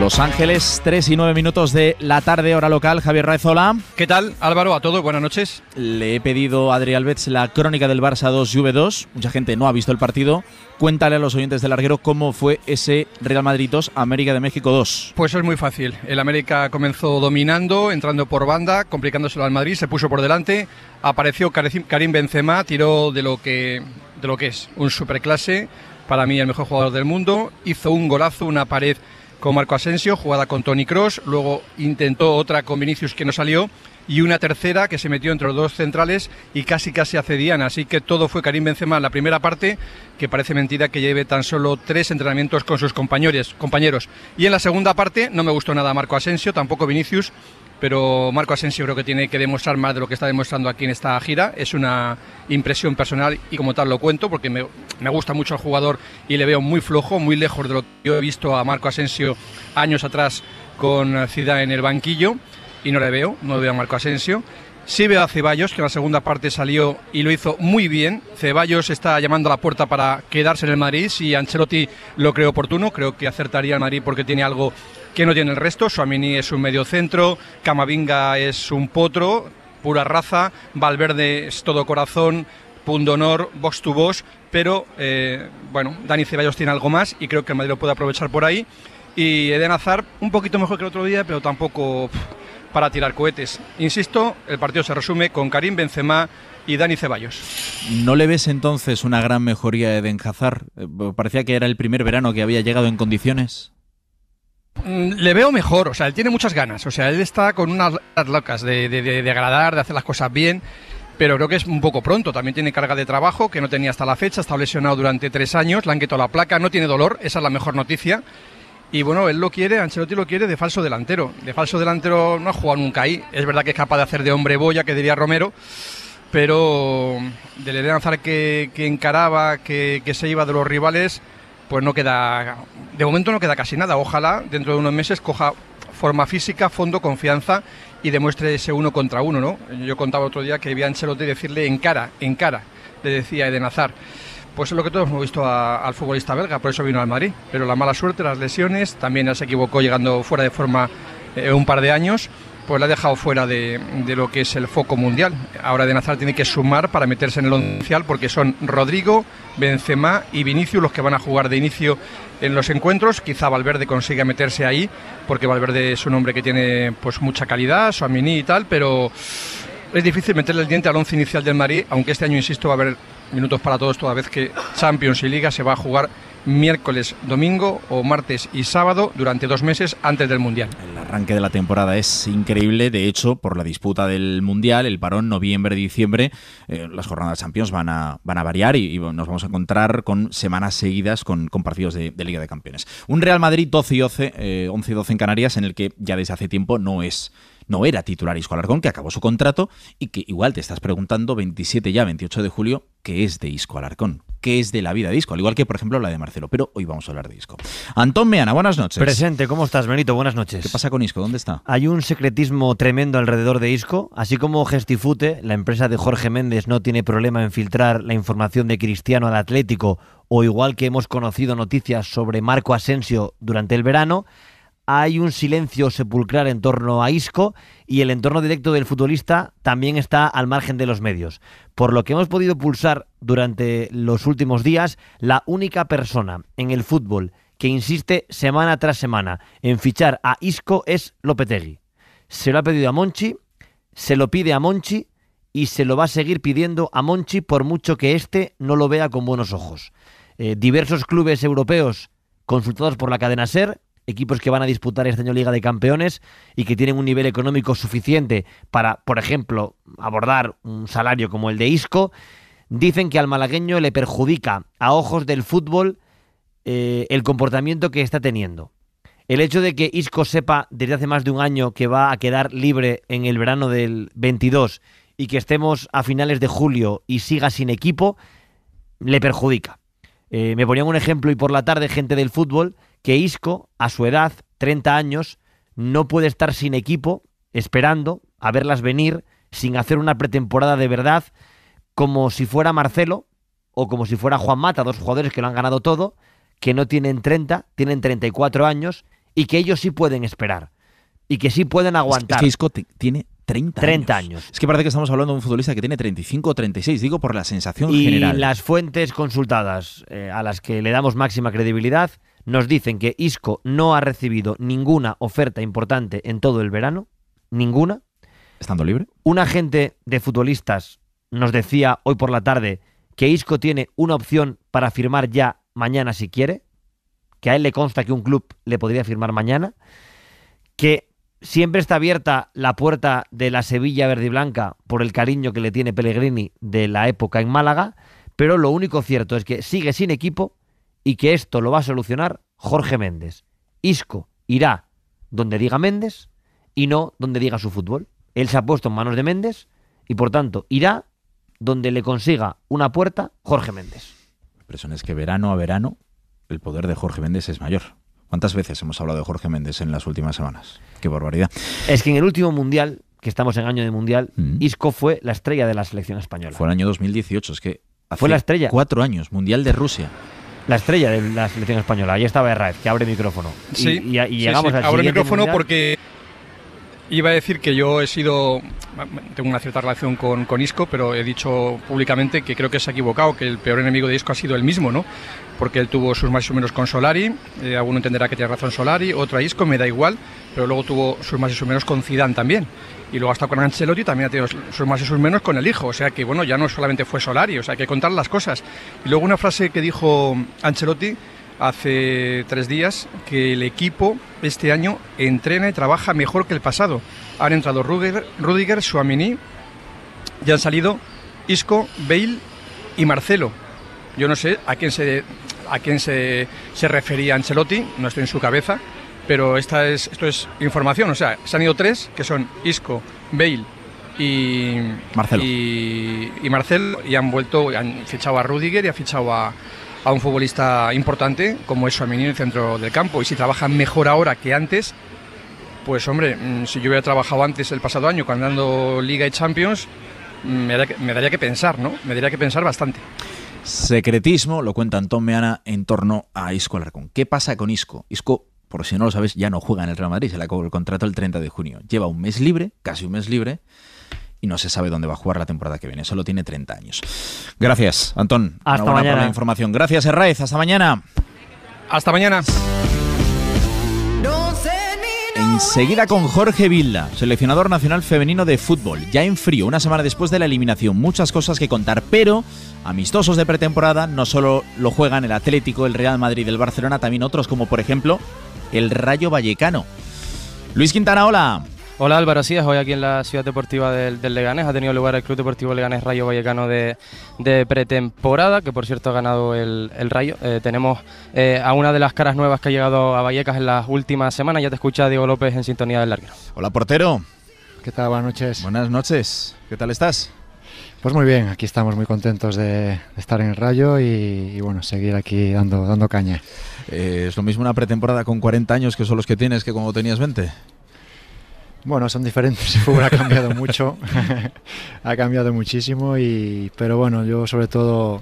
Los Ángeles, 3 y 9 minutos de la tarde, hora local. Javier Raizola. ¿Qué tal, Álvaro? A todos, buenas noches. Le he pedido a Adri Alves la crónica del Barça 2 v 2. Mucha gente no ha visto el partido. Cuéntale a los oyentes del larguero cómo fue ese Real Madrid 2, América de México 2. Pues es muy fácil. El América comenzó dominando, entrando por banda, complicándoselo al Madrid, se puso por delante. Apareció Karim Benzema, tiró de lo que, de lo que es un superclase. Para mí, el mejor jugador del mundo. Hizo un golazo, una pared con Marco Asensio, jugada con Tony Cross, luego intentó otra con Vinicius que no salió y una tercera que se metió entre los dos centrales y casi casi accedían. Así que todo fue Karim Benzema en la primera parte, que parece mentira que lleve tan solo tres entrenamientos con sus compañeros. compañeros. Y en la segunda parte no me gustó nada Marco Asensio, tampoco Vinicius, pero Marco Asensio creo que tiene que demostrar más de lo que está demostrando aquí en esta gira. Es una impresión personal y como tal lo cuento porque me, gusta mucho al jugador y le veo muy flojo, muy lejos de lo que yo he visto a Marco Asensio años atrás con Ciudad en el banquillo y no le veo, no veo a Marco Asensio. Sí veo a Ceballos, que en la segunda parte salió y lo hizo muy bien. Ceballos está llamando a la puerta para quedarse en el Madrid. y Ancelotti lo cree oportuno, creo que acertaría el Madrid porque tiene algo que no tiene el resto. Suamini es un medio centro, Camavinga es un potro, pura raza, Valverde es todo corazón, Pundonor, box to box, pero eh, bueno, Dani Ceballos tiene algo más y creo que el Madrid lo puede aprovechar por ahí. Y Eden Hazard un poquito mejor que el otro día, pero tampoco para tirar cohetes. Insisto, el partido se resume con Karim Benzema y Dani Ceballos. ¿No le ves entonces una gran mejoría a Eden Hazard? Eh, parecía que era el primer verano que había llegado en condiciones. Mm, le veo mejor, o sea, él tiene muchas ganas, o sea, él está con unas locas de, agradar, de hacer las cosas bien, pero creo que es un poco pronto. También tiene carga de trabajo que no tenía hasta la fecha, está lesionado durante tres años, le han quitado la placa, no tiene dolor, esa es la mejor noticia. Y bueno, él lo quiere, Ancelotti lo quiere de falso delantero. De falso delantero no ha jugado nunca ahí. Es verdad que es capaz de hacer de hombre boya, que diría Romero, pero del lanzar que, que encaraba, que, que se iba de los rivales, pues no queda, de momento no queda casi nada. Ojalá dentro de unos meses coja forma física, fondo, confianza y demuestre ese uno contra uno, Yo contaba otro día que vi a Ancelotti decirle en cara, en cara, le decía Eden Hazard. Pues es lo que todos hemos visto al futbolista belga, por eso vino al Madrid. Pero la mala suerte, las lesiones, también se equivocó llegando fuera de forma eh, un par de años pues la ha dejado fuera de, lo que es el foco mundial. Ahora de Nazar tiene que sumar para meterse en el inicial porque son Rodrigo, Benzema y Vinicius los que van a jugar de inicio en los encuentros. Quizá Valverde consiga meterse ahí porque Valverde es un hombre que tiene pues mucha calidad, su amini y tal, pero es difícil meterle el diente al once inicial del Madrid, aunque este año, insisto, va a haber minutos para todos toda vez que Champions y Liga se va a jugar miércoles, domingo o martes y sábado durante dos meses antes del Mundial. El arranque de la temporada es increíble, de hecho, por la disputa del Mundial, el parón noviembre-diciembre, eh, las jornadas Champions van a, van a variar y, nos vamos a encontrar con semanas seguidas con, partidos de, Liga de Campeones. Un Real Madrid 11, 12 eh, en Canarias en el que ya desde hace tiempo no es no era titular Isco Alarcón, que acabó su contrato y que igual te estás preguntando 27 ya, 28 de julio, ¿qué es de Isco Alarcón? ¿Qué es de la vida de Isco? Al igual que, por ejemplo, la de Marcelo. Pero hoy vamos a hablar de Isco. Antón Meana, buenas noches. Presente, ¿cómo estás, Benito? Buenas noches. ¿Qué pasa con Isco? ¿Dónde está? Hay un secretismo tremendo alrededor de Isco, así como Gestifute, la empresa de Jorge Méndez, no tiene problema en filtrar la información de Cristiano al Atlético o igual que hemos conocido noticias sobre Marco Asensio durante el verano, hay un silencio sepulcral en torno a Isco y el entorno directo del futbolista también está al margen de los medios. Por lo que hemos podido pulsar durante los últimos días, la única persona en el fútbol que insiste semana tras semana en fichar a Isco es Lopetegui. Se lo ha pedido a Monchi, se lo pide a Monchi y se lo va a seguir pidiendo a Monchi por mucho que éste no lo vea con buenos ojos. Eh, diversos clubes europeos consultados por la cadena SER equipos que van a disputar este año Liga de Campeones y que tienen un nivel económico suficiente para, por ejemplo, abordar un salario como el de Isco, dicen que al malagueño le perjudica a ojos del fútbol eh, el comportamiento que está teniendo. El hecho de que Isco sepa desde hace más de un año que va a quedar libre en el verano del 22 y que estemos a finales de julio y siga sin equipo, le perjudica. Eh, me ponían un ejemplo y por la tarde gente del fútbol que Isco, a su edad, 30 años, no puede estar sin equipo, esperando a verlas venir, sin hacer una pretemporada de verdad, como si fuera Marcelo o como si fuera Juan Mata, dos jugadores que lo han ganado todo, que no tienen 30, tienen 34 años y que ellos sí pueden esperar y que sí pueden aguantar. Es que Isco tiene 30, 30 años. Es que parece que estamos hablando de un futbolista que tiene 35 o 36, digo por la sensación general. Y las fuentes consultadas eh, a las que le damos máxima credibilidad nos dicen que Isco no ha recibido ninguna oferta importante en todo el verano, ninguna. Estando libre. Un agente de futbolistas nos decía hoy por la tarde que Isco tiene una opción para firmar ya mañana si quiere, que a él le consta que un club le podría firmar mañana, que siempre está abierta la puerta de la Sevilla verde y blanca por el cariño que le tiene Pellegrini de la época en Málaga, pero lo único cierto es que sigue sin equipo, y que esto lo va a solucionar Jorge Méndez. Isco irá donde diga Méndez y no donde diga su fútbol. Él se ha puesto en manos de Méndez y por tanto irá donde le consiga una puerta Jorge Méndez. La impresión es que verano a verano el poder de Jorge Méndez es mayor. ¿Cuántas veces hemos hablado de Jorge Méndez en las últimas semanas? Qué barbaridad. Es que en el último mundial, que estamos en año de mundial, mm. Isco fue la estrella de la selección española. Fue el año 2018, es que hace fue la estrella. cuatro años, mundial de Rusia la estrella de la selección española. Ahí estaba Raiz que abre micrófono. Sí, y, llegamos Abre micrófono porque iba a decir que yo he sido. Tengo una cierta relación con, con, Isco, pero he dicho públicamente que creo que se ha equivocado, que el peor enemigo de Isco ha sido el mismo, ¿no? Porque él tuvo sus más y menos con Solari. Eh, alguno entenderá que tiene razón Solari, otra Isco, me da igual, pero luego tuvo sus más y menos con Zidane también y luego hasta con Ancelotti, también ha tenido sus más y sus menos con el hijo, o sea que bueno, ya no solamente fue Solari, o sea, hay que contar las cosas. Y luego una frase que dijo Ancelotti hace tres días, que el equipo este año entrena y trabaja mejor que el pasado. Han entrado Rudiger, Rudiger Suamini, y han salido Isco, Bale y Marcelo. Yo no sé a quién se, a quién se, se refería Ancelotti, no estoy en su cabeza, pero esta es, esto es información. O sea, se han ido tres, que son Isco, Bale y Marcel, Y, y han vuelto, han fichado a Rudiger y ha fichado a, un futbolista importante como es Suamini en el centro del campo. Y si trabajan mejor ahora que antes, pues hombre, mm, si yo hubiera trabajado antes el pasado año, cuando ando Liga y Champions, mm, me daría, que pensar, ¿no? Me daría que pensar bastante secretismo, lo cuenta Antón Meana en torno a Isco Alarcón. ¿Qué pasa con Isco? Isco por si no lo sabes, ya no juega en el Real Madrid, se le acabó el contrato el 30 de junio. Lleva un mes libre, casi un mes libre, y no se sabe dónde va a jugar la temporada que viene. Solo tiene 30 años. Gracias, Antón. Hasta mañana. la información. Gracias, Herraiz. Hasta mañana. Hasta mañana. Enseguida con Jorge Vilda, seleccionador nacional femenino de fútbol. Ya en frío, una semana después de la eliminación. Muchas cosas que contar, pero amistosos de pretemporada no solo lo juegan el Atlético, el Real Madrid, el Barcelona, también otros como por ejemplo el Rayo Vallecano. Luis Quintana, hola. Hola Álvaro, sí, es, hoy aquí en la ciudad deportiva del, Leganés ha tenido lugar el Club Deportivo Leganés Rayo Vallecano de, pretemporada, que por cierto ha ganado el, Rayo. Eh, tenemos eh, a una de las caras nuevas que ha llegado a Vallecas en las últimas semanas, ya te escucha Diego López en sintonía del Larguero Hola portero. ¿Qué tal? Buenas noches. Buenas noches, ¿qué tal estás? Pues muy bien, aquí estamos muy contentos de, estar en el rayo y, bueno, seguir aquí dando, dando caña. Eh, ¿Es lo mismo una pretemporada con 40 años que son los que tienes que cuando tenías 20? Bueno, son diferentes. [LAUGHS] El fútbol ha cambiado mucho, [LAUGHS] ha cambiado muchísimo, y, pero bueno, yo sobre todo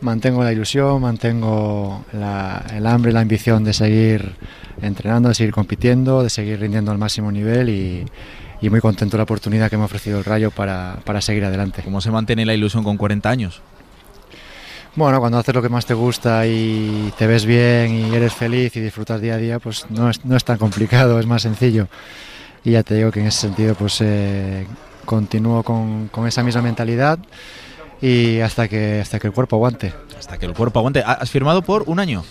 mantengo la ilusión, mantengo el hambre y la ambición de seguir entrenando, de seguir compitiendo, de seguir rindiendo al máximo nivel y y muy contento la oportunidad que me ha ofrecido el Rayo para, para seguir adelante. ¿Cómo se mantiene la ilusión con 40 años? Bueno, cuando haces lo que más te gusta y te ves bien y eres feliz y disfrutas día a día, pues no es, no es tan complicado, es más sencillo. Y ya te digo que en ese sentido, pues eh, continúo con, con, esa misma mentalidad y hasta que, hasta que el cuerpo aguante. Hasta que el cuerpo aguante. ¿Has firmado por un año?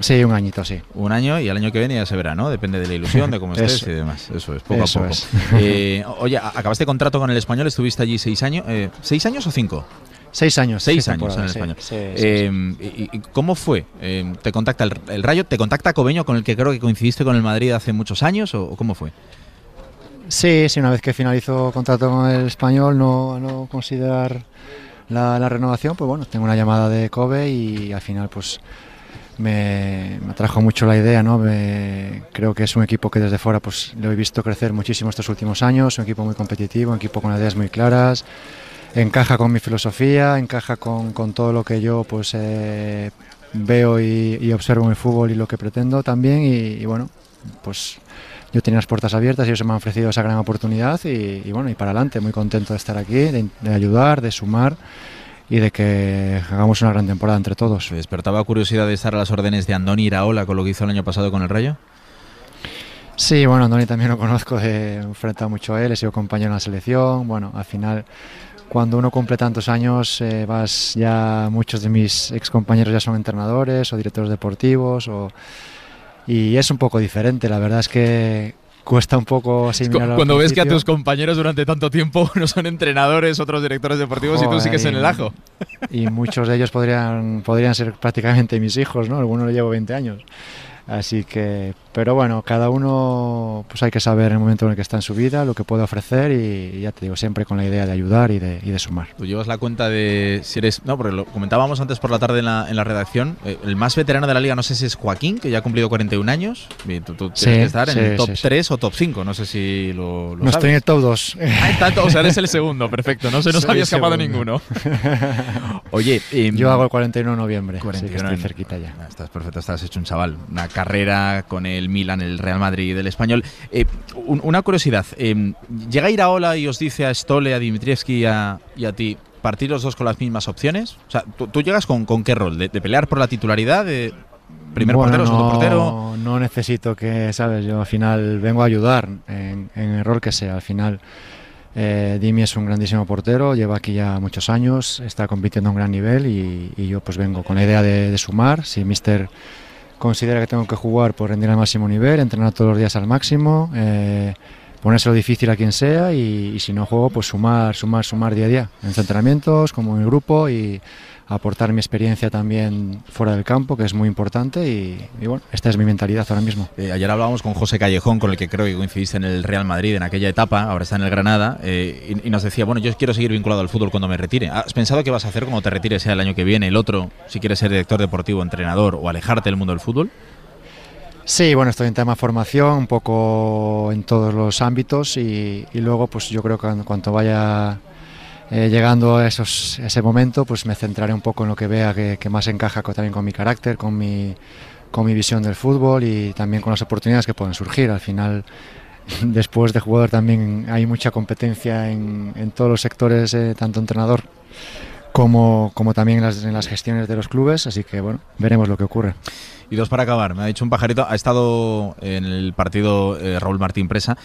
Sí, un añito, sí. Un año y al año que viene ya se verá, ¿no? Depende de la ilusión, de cómo [LAUGHS] estés y demás. Eso es, poco a poco. [LAUGHS] Eh, oye, acabaste contrato con el español, estuviste allí seis años. Eh, ¿Seis años o cinco? Seis años. Seis, años en el español. Eh, y, cómo fue? ¿Te contacta el, Rayo? ¿Te contacta Cobeño, con el que creo que coincidiste con el Madrid hace muchos años? ¿O cómo fue? Sí, sí, una vez que finalizó contrato con el español, no, considerar la, renovación, pues bueno, tengo una llamada de Kobe y al final, pues me, atrajo mucho la idea, ¿no? creo que es un equipo que desde fuera pues lo he visto crecer muchísimo estos últimos años, un equipo muy competitivo, un equipo con ideas muy claras, encaja con mi filosofía, encaja con, todo lo que yo pues eh, veo y, observo en el fútbol y lo que pretendo también y, bueno, pues yo tenía las puertas abiertas y ellos me han ofrecido esa gran oportunidad y, bueno, y para adelante, muy contento de estar aquí, de ayudar, de sumar y de que hagamos una gran temporada entre todos. ¿Te ¿Despertaba curiosidad de estar a las órdenes de Andoni Iraola con lo que hizo el año pasado con el Rayo? Sí, bueno, Andoni también lo conozco, he enfrentado mucho a él, he sido compañero en la selección. Bueno, al final, cuando uno cumple tantos años, eh, vas ya, muchos de mis excompañeros ya son entrenadores o directores deportivos y es un poco diferente. La verdad es que cuesta un poco asimilarlo. Cuando ves que a tus compañeros durante tanto tiempo [LAUGHS] no son entrenadores, otros directores deportivos y tú sigues en el ajo. Y muchos de ellos podrían, podrían ser prácticamente mis hijos, ¿no? Algunos lo llevo 20 años. Así que, pero bueno, cada uno pues hay que saber el momento en el que está en su vida, lo que puede ofrecer y, ya te digo, siempre con la idea de ayudar y de, sumar. Tú llevas la cuenta de si eres, no, porque lo comentábamos antes por la tarde en la, en la redacción, eh, el más veterano de la liga no sé si es Joaquín, que ya ha cumplido 41 años, Bien, tú, tienes que estar en el top 3 o top 5, no sé si lo, lo No, estoy en el top 2. Ah, tanto, o sea, eres el segundo, perfecto, no se nos había escapado ninguno. [LAUGHS] Oye, em, yo hago el 41 de noviembre, 41 estoy cerquita ya. Ah, estás perfecto, estás hecho un chaval, una carrera con el Milan, el Real Madrid, el Español. Eh, una curiosidad, eh, llega Iraola y os dice a Stole, a Dimitrievski y a, ti, ¿partir los dos con las mismas opciones? O sea, ¿tú, llegas con, con, qué rol? ¿De, pelear por la titularidad? ¿De primer portero, no, segundo portero? No necesito que, ¿sabes? Yo al final vengo a ayudar en, el rol que sea, al final. Eh, Dimi es un grandísimo portero, lleva aquí ya muchos años, está compitiendo a un gran nivel y, yo pues vengo con la idea de, sumar. Si Mister considera que tengo que jugar por rendir al máximo nivel, entrenar todos los días al máximo, eh, ponérselo difícil a quien sea y, si no juego, pues sumar, sumar, sumar día a día, en entrenamientos, como en grupo y aportar mi experiencia también fuera del campo, que es muy importante y, bueno, esta es mi mentalidad ahora mismo. Eh, ayer hablábamos con José Callejón, con el que creo que coincidiste en el Real Madrid en aquella etapa, ahora está en el Granada, eh, y, nos decía, bueno, yo quiero seguir vinculado al fútbol cuando me retire. ¿Has pensado qué vas a hacer cuando te retires, sea el año que viene, el otro, si quieres ser director deportivo, entrenador o alejarte del mundo del fútbol? Sí, bueno, estoy en tema formación, un poco en todos los ámbitos y, luego pues yo creo que cuando, cuanto vaya eh, llegando a esos, ese momento, pues me centraré un poco en lo que vea que, más encaja con, también con mi carácter, con mi, con mi visión del fútbol y también con las oportunidades que pueden surgir. Al final, [LAUGHS] después de jugador también hay mucha competencia en, en todos los sectores, eh, tanto entrenador como, como también en las, gestiones de los clubes, así que bueno, veremos lo que ocurre. Y dos para acabar, me ha dicho un pajarito, ha estado en el partido eh, Raúl Martín Presa.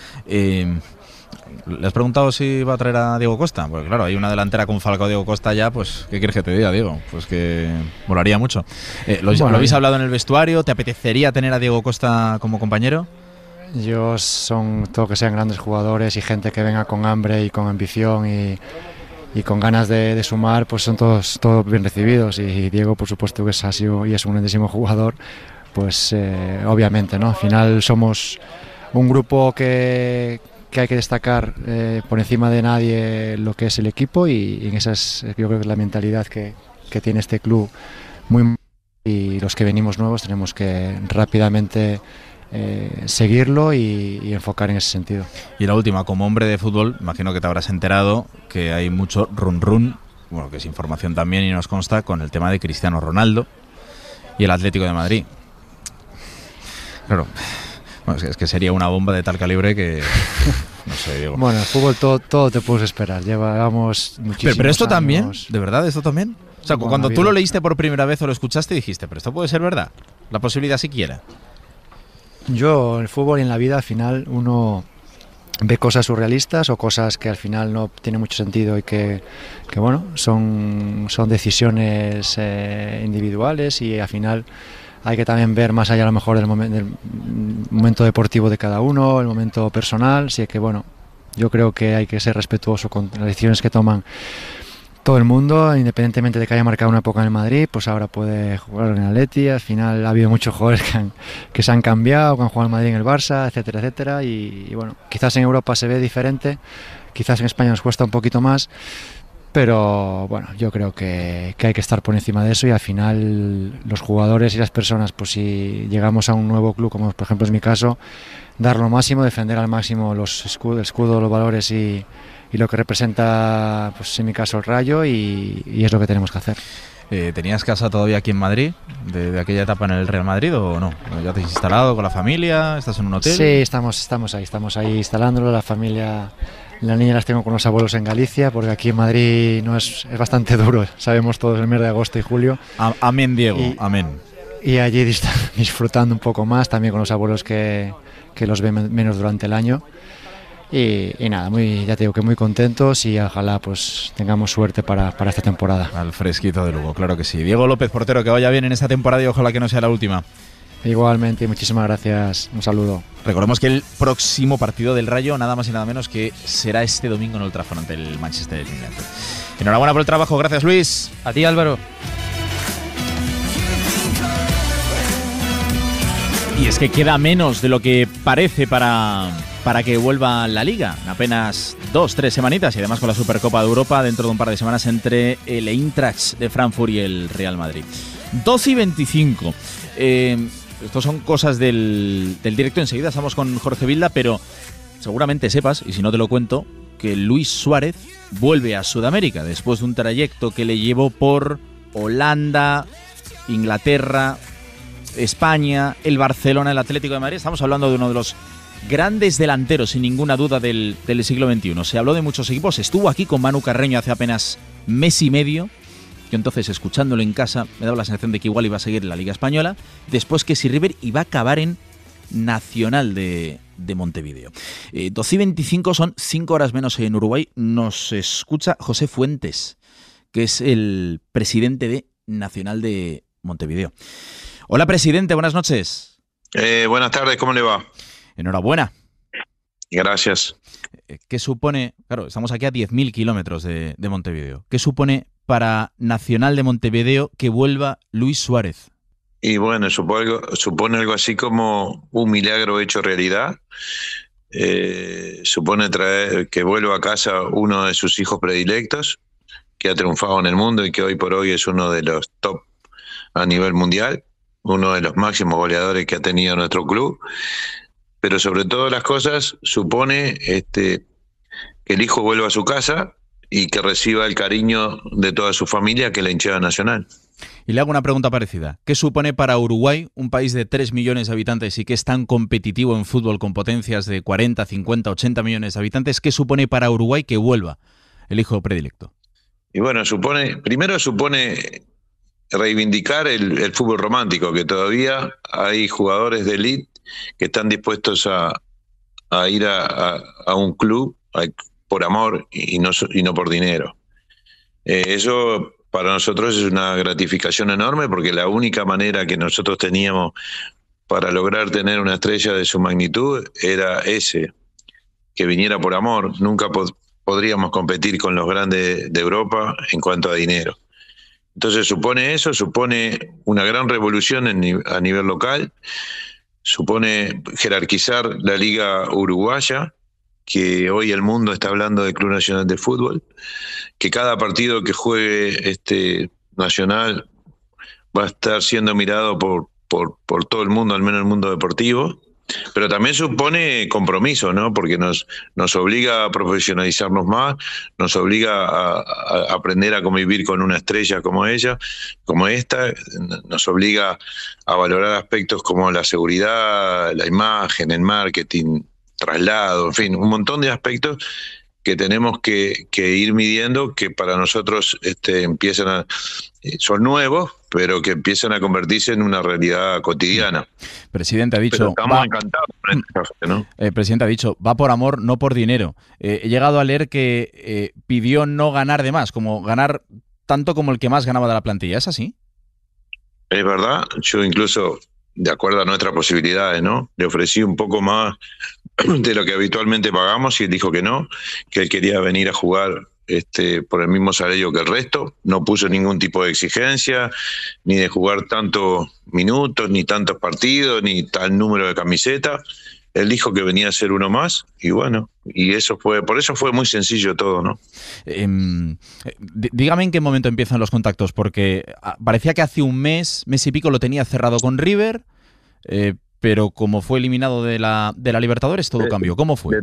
¿Le has preguntado si va a traer a Diego Costa? Porque claro, hay una delantera con Falcao Diego Costa ya, pues ¿qué quieres que te diga, Diego? Pues que volaría mucho. Eh, ¿lo, habéis hablado en el vestuario? ¿Te apetecería tener a Diego Costa como compañero? Yo son todo que sean grandes jugadores y gente que venga con hambre y con ambición y, con ganas de, sumar, pues son todos, bien recibidos. Y, Diego, por supuesto, que es, ha y es un grandísimo jugador, pues eh, obviamente, ¿no? Al final somos un grupo que, que hay que destacar eh, por encima de nadie lo que es el equipo y, en esa es, creo la mentalidad que, tiene este club muy y los que venimos nuevos tenemos que rápidamente eh, seguirlo y, enfocar en ese sentido. Y la última, como hombre de fútbol, imagino que te habrás enterado que hay mucho run run, bueno, que es información también y nos consta con el tema de Cristiano Ronaldo y el Atlético de Madrid. Claro, es que sería una bomba de tal calibre que. [LAUGHS] No sé, Bueno, el fútbol todo, todo te puedes esperar. Llevábamos muchísimo Pero, pero esto también, ¿de verdad? ¿Esto también? O sea, cuando tú lo leíste por primera vez o lo escuchaste, dijiste, pero esto puede ser verdad. La posibilidad siquiera. Yo, el fútbol y en la vida, al final, uno ve cosas surrealistas o cosas que al final no tiene mucho sentido y que, que bueno, son, son decisiones eh, individuales y al final hay que también ver más allá a lo mejor del, del momento deportivo de cada uno, el momento personal, si es que bueno, yo creo que hay que ser respetuoso con las decisiones que toman todo el mundo, independientemente de que haya marcado una época en el Madrid, pues ahora puede jugar en el Atleti, al final ha habido muchos [LAUGHS] jugadores que, se han cambiado, que han jugado en Madrid en el Barça, etcétera, etcétera, y, bueno, quizás en Europa se ve diferente, quizás en España nos cuesta un poquito más, pero bueno, yo creo que, que, hay que estar por encima de eso y al final los jugadores y las personas, pues si llegamos a un nuevo club, como por ejemplo es mi caso, dar lo máximo, defender al máximo los escudo, el escudo, los valores y, y lo que representa, pues en mi caso, el rayo y, es lo que tenemos que hacer. Eh, ¿Tenías casa todavía aquí en Madrid, de, aquella etapa en el Real Madrid o no? ¿Ya te has instalado con la familia? ¿Estás en un hotel? Sí, estamos, estamos ahí, estamos ahí instalándolo, la familia las niñas las tengo con los abuelos en Galicia, porque aquí en Madrid no es, bastante [LAUGHS] duro, sabemos todos el mes de agosto y julio. Amén, Diego, amén. Y allí [LAUGHS] disfrutando un poco más, también con los abuelos que, los ven menos durante el año. Y, nada, muy, ya te digo que muy contentos y ojalá pues tengamos suerte para, para, esta temporada. Al fresquito de Lugo, claro que sí. Diego López, portero, que vaya bien en esta temporada y ojalá que no sea la última. Igualmente, muchísimas gracias. Un saludo. Recordemos que el próximo partido del Rayo, nada más y nada menos que será este domingo en el del ante el Manchester United. Enhorabuena por el trabajo, gracias Luis. A ti Álvaro. Y es que queda menos de lo que parece para, para que vuelva la liga. Apenas dos, tres semanitas y además con la Supercopa de Europa dentro de un par de semanas entre el Eintracht de Frankfurt y el Real Madrid. 12 y 25. Eh, estos son cosas del, directo. Enseguida estamos con Jorge Vilda, pero seguramente sepas, y si no te lo cuento, que Luis Suárez vuelve a Sudamérica después de un trayecto que le llevó por Holanda, Inglaterra, España, el Barcelona, el Atlético de Madrid. Estamos hablando de uno de los grandes delanteros, sin ninguna duda, del, del siglo XXI. Se habló de muchos equipos. Estuvo aquí con Manu Carreño hace apenas mes y medio entonces, escuchándolo en casa, me dado la sensación de que igual iba a seguir en la Liga Española, después que si River iba a acabar en Nacional de, Montevideo. Eh, 12 y 25 son 5 horas menos en Uruguay. Nos escucha José Fuentes, que es el presidente de Nacional de Montevideo. Hola, presidente, buenas noches. Eh, buenas tardes, ¿cómo le va? Enhorabuena. Gracias. Eh, ¿Qué supone, claro, estamos aquí a 10.000 kilómetros de, de Montevideo, ¿qué supone para Nacional de Montevideo que vuelva Luis Suárez? Y bueno, supone algo así como un milagro hecho realidad. Eh, supone traer, que vuelva a casa uno de sus hijos predilectos, que ha triunfado en el mundo y que hoy por hoy es uno de los top a nivel mundial, uno de los máximos goleadores que ha tenido nuestro club. Pero sobre todo las cosas supone este, que el hijo vuelva a su casa y que reciba el cariño de toda su familia que la hinchada nacional. Y le hago una pregunta parecida. ¿Qué supone para Uruguay, un país de 3 millones de habitantes y que es tan competitivo en fútbol con potencias de 40, 50, 80 millones de habitantes, qué supone para Uruguay que vuelva el hijo predilecto? Y bueno, supone, primero supone reivindicar el, fútbol romántico, que todavía hay jugadores de elite que están dispuestos a, ir a, un club, por amor y no, y no por dinero. Eh, eso para nosotros es una gratificación enorme porque la única manera que nosotros teníamos para lograr tener una estrella de su magnitud era ese, que viniera por amor. Nunca podríamos competir con los grandes de Europa en cuanto a dinero. Entonces supone eso, supone una gran revolución a nivel local, supone jerarquizar la liga uruguaya, que hoy el mundo está hablando de Club Nacional de Fútbol, que cada partido que juegue este Nacional va a estar siendo mirado por, por, todo el mundo, al menos el mundo deportivo, pero también supone compromiso, ¿no? Porque nos, nos obliga a profesionalizarnos más, nos obliga a, aprender a convivir con una estrella como ella, como esta, nos obliga a valorar aspectos como la seguridad, la imagen, el marketing, traslado, en fin, un montón de aspectos que tenemos que, ir midiendo, que para nosotros este, empiezan a, eh, son nuevos, pero que empiezan a convertirse en una realidad cotidiana. Mm. Presidente ha dicho. estamos va, encantados con El este mm. eh, presidente ha dicho, va por amor, no por dinero. Eh, he llegado a leer que pidió no ganar de más, como ganar tanto como el que más ganaba de la plantilla. ¿Es así? Es verdad. Yo incluso, de acuerdo a nuestras posibilidades, ¿no? Le ofrecí un poco más [CLEARS THROAT] de lo que habitualmente pagamos y él dijo que no, que él quería venir a jugar este, por el mismo salario que el resto, no puso ningún tipo de exigencia, ni de jugar tantos minutos, ni tantos partidos, ni tal número de camisetas. Él dijo que venía a ser uno más y bueno, y eso fue, por eso fue muy sencillo todo, ¿no? Em, dígame en qué momento empiezan los contactos, porque ah, parecía que hace un mes, mes y pico lo tenía cerrado con River, eh, pero como fue eliminado de la, de la Libertadores, todo eh, cambió. ¿Cómo fue?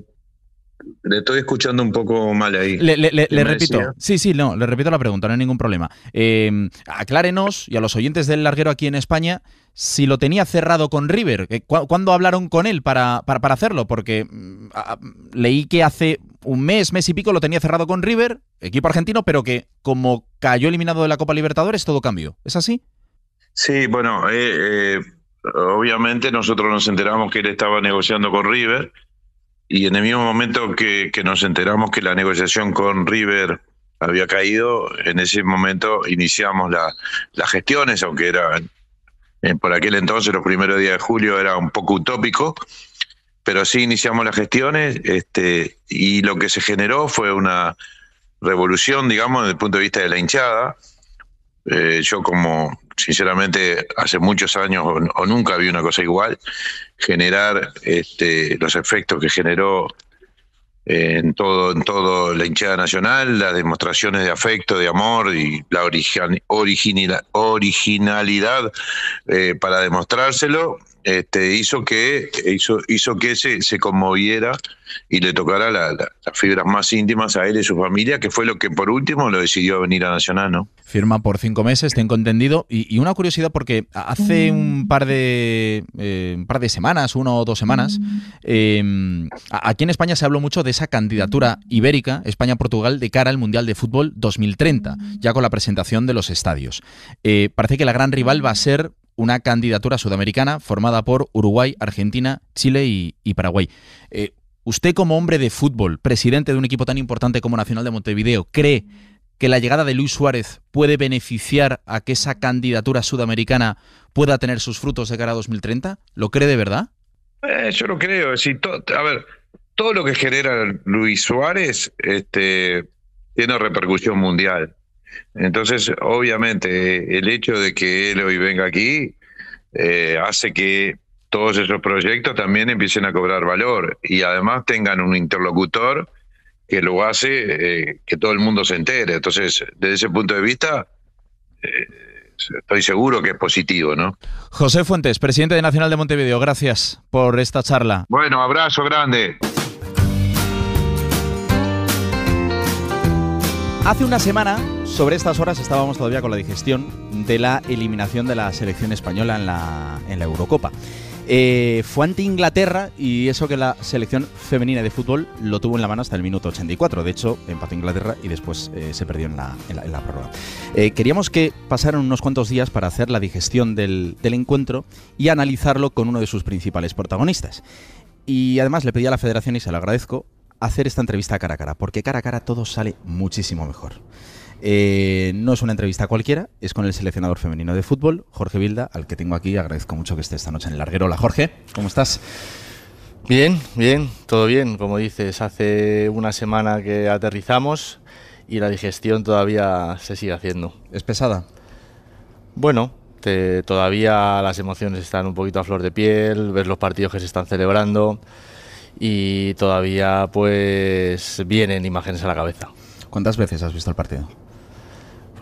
Le estoy escuchando un poco mal ahí. Le, repito, sí, sí, no, le repito la pregunta, no hay ningún problema. Em, aclárenos y a los oyentes del larguero aquí en España si lo tenía cerrado con River. Eh, ¿Cuándo hablaron con él para, para, hacerlo? Porque mm, leí que hace un mes, mes y pico lo tenía cerrado con River, equipo argentino, pero que como cayó eliminado de la Copa Libertadores, todo cambió. ¿Es así? Sí, bueno, eh, obviamente nosotros nos enteramos que él estaba negociando con River y en el mismo momento que, nos enteramos que la negociación con River había caído, en ese momento iniciamos las gestiones, aunque era por aquel entonces, los primeros días de julio, era un poco utópico, pero sí iniciamos las gestiones este, y lo que se generó fue una revolución, digamos, desde el punto de vista de la hinchada. Eh, yo como sinceramente hace muchos años o, nunca vi una cosa igual, generar este, los efectos que generó en todo, en todo la hinchada nacional, las demostraciones de afecto, de amor y la originalidad eh, para demostrárselo este, hizo que, hizo, hizo que se, se conmoviera y le tocara las fibras más íntimas a él y su familia, que fue lo que por último lo decidió venir a Nacional, ¿no? Firma por cinco meses, tengo entendido. Y, una curiosidad, porque hace mm. un par de, eh, un par de semanas, una o dos semanas, mm. em, aquí en España se habló mucho de esa candidatura ibérica, España-Portugal, de cara al Mundial de Fútbol 2030, ya con la presentación de los estadios. Eh, parece que la gran rival va a ser una candidatura sudamericana formada por Uruguay, Argentina, Chile y, Paraguay. Eh, usted como hombre de fútbol, presidente de un equipo tan importante como Nacional de Montevideo, ¿cree que la llegada de Luis Suárez puede beneficiar a que esa candidatura sudamericana pueda tener sus frutos de cara a 2030? ¿Lo cree de verdad? Eh, yo lo creo. a ver, todo lo que genera Luis Suárez este, tiene repercusión mundial. Entonces, obviamente, el hecho de que él hoy venga aquí eh, hace que todos esos proyectos también empiecen a cobrar valor y además tengan un interlocutor que lo hace eh, que todo el mundo se entere. Entonces, desde ese punto de vista, eh, estoy seguro que es positivo, ¿no? José Fuentes, presidente de Nacional de Montevideo, gracias por esta charla. Bueno, abrazo grande. Hace una semana sobre estas horas estábamos todavía con la digestión de la eliminación de la selección española en la, Eurocopa. Eh, fue ante Inglaterra y eso que la selección femenina de fútbol lo tuvo en la mano hasta el minuto 84. De hecho, empató Inglaterra y después eh, se perdió en la, en prórroga. Eh, queríamos que pasaran unos cuantos días para hacer la digestión del, del encuentro y analizarlo con uno de sus principales protagonistas. Y además le pedí a la federación, y se lo agradezco, hacer esta entrevista cara a cara, porque cara a cara todo sale muchísimo mejor. Eh, no es una entrevista cualquiera, es con el seleccionador femenino de fútbol, Jorge Vilda, al que tengo aquí. Agradezco mucho que esté esta noche en el larguero. Jorge, ¿cómo estás? Bien, bien, todo bien. Como dices, hace una semana que aterrizamos y la digestión todavía se sigue haciendo. ¿Es pesada? Bueno, todavía las emociones están un poquito a flor de piel, ves los partidos que se están celebrando y todavía pues vienen imágenes a la cabeza. ¿Cuántas veces has visto el partido?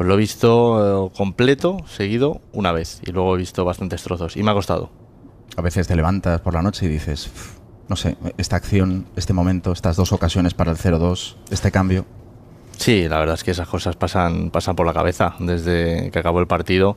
Pues lo he visto eh, completo, seguido, una vez. Y luego he visto bastantes trozos. Y me ha costado. A veces te levantas por la noche y dices, no sé, esta acción, este momento, estas dos ocasiones para el 0-2, este cambio. Sí, la verdad es que esas cosas pasan, pasan por la cabeza desde que acabó el partido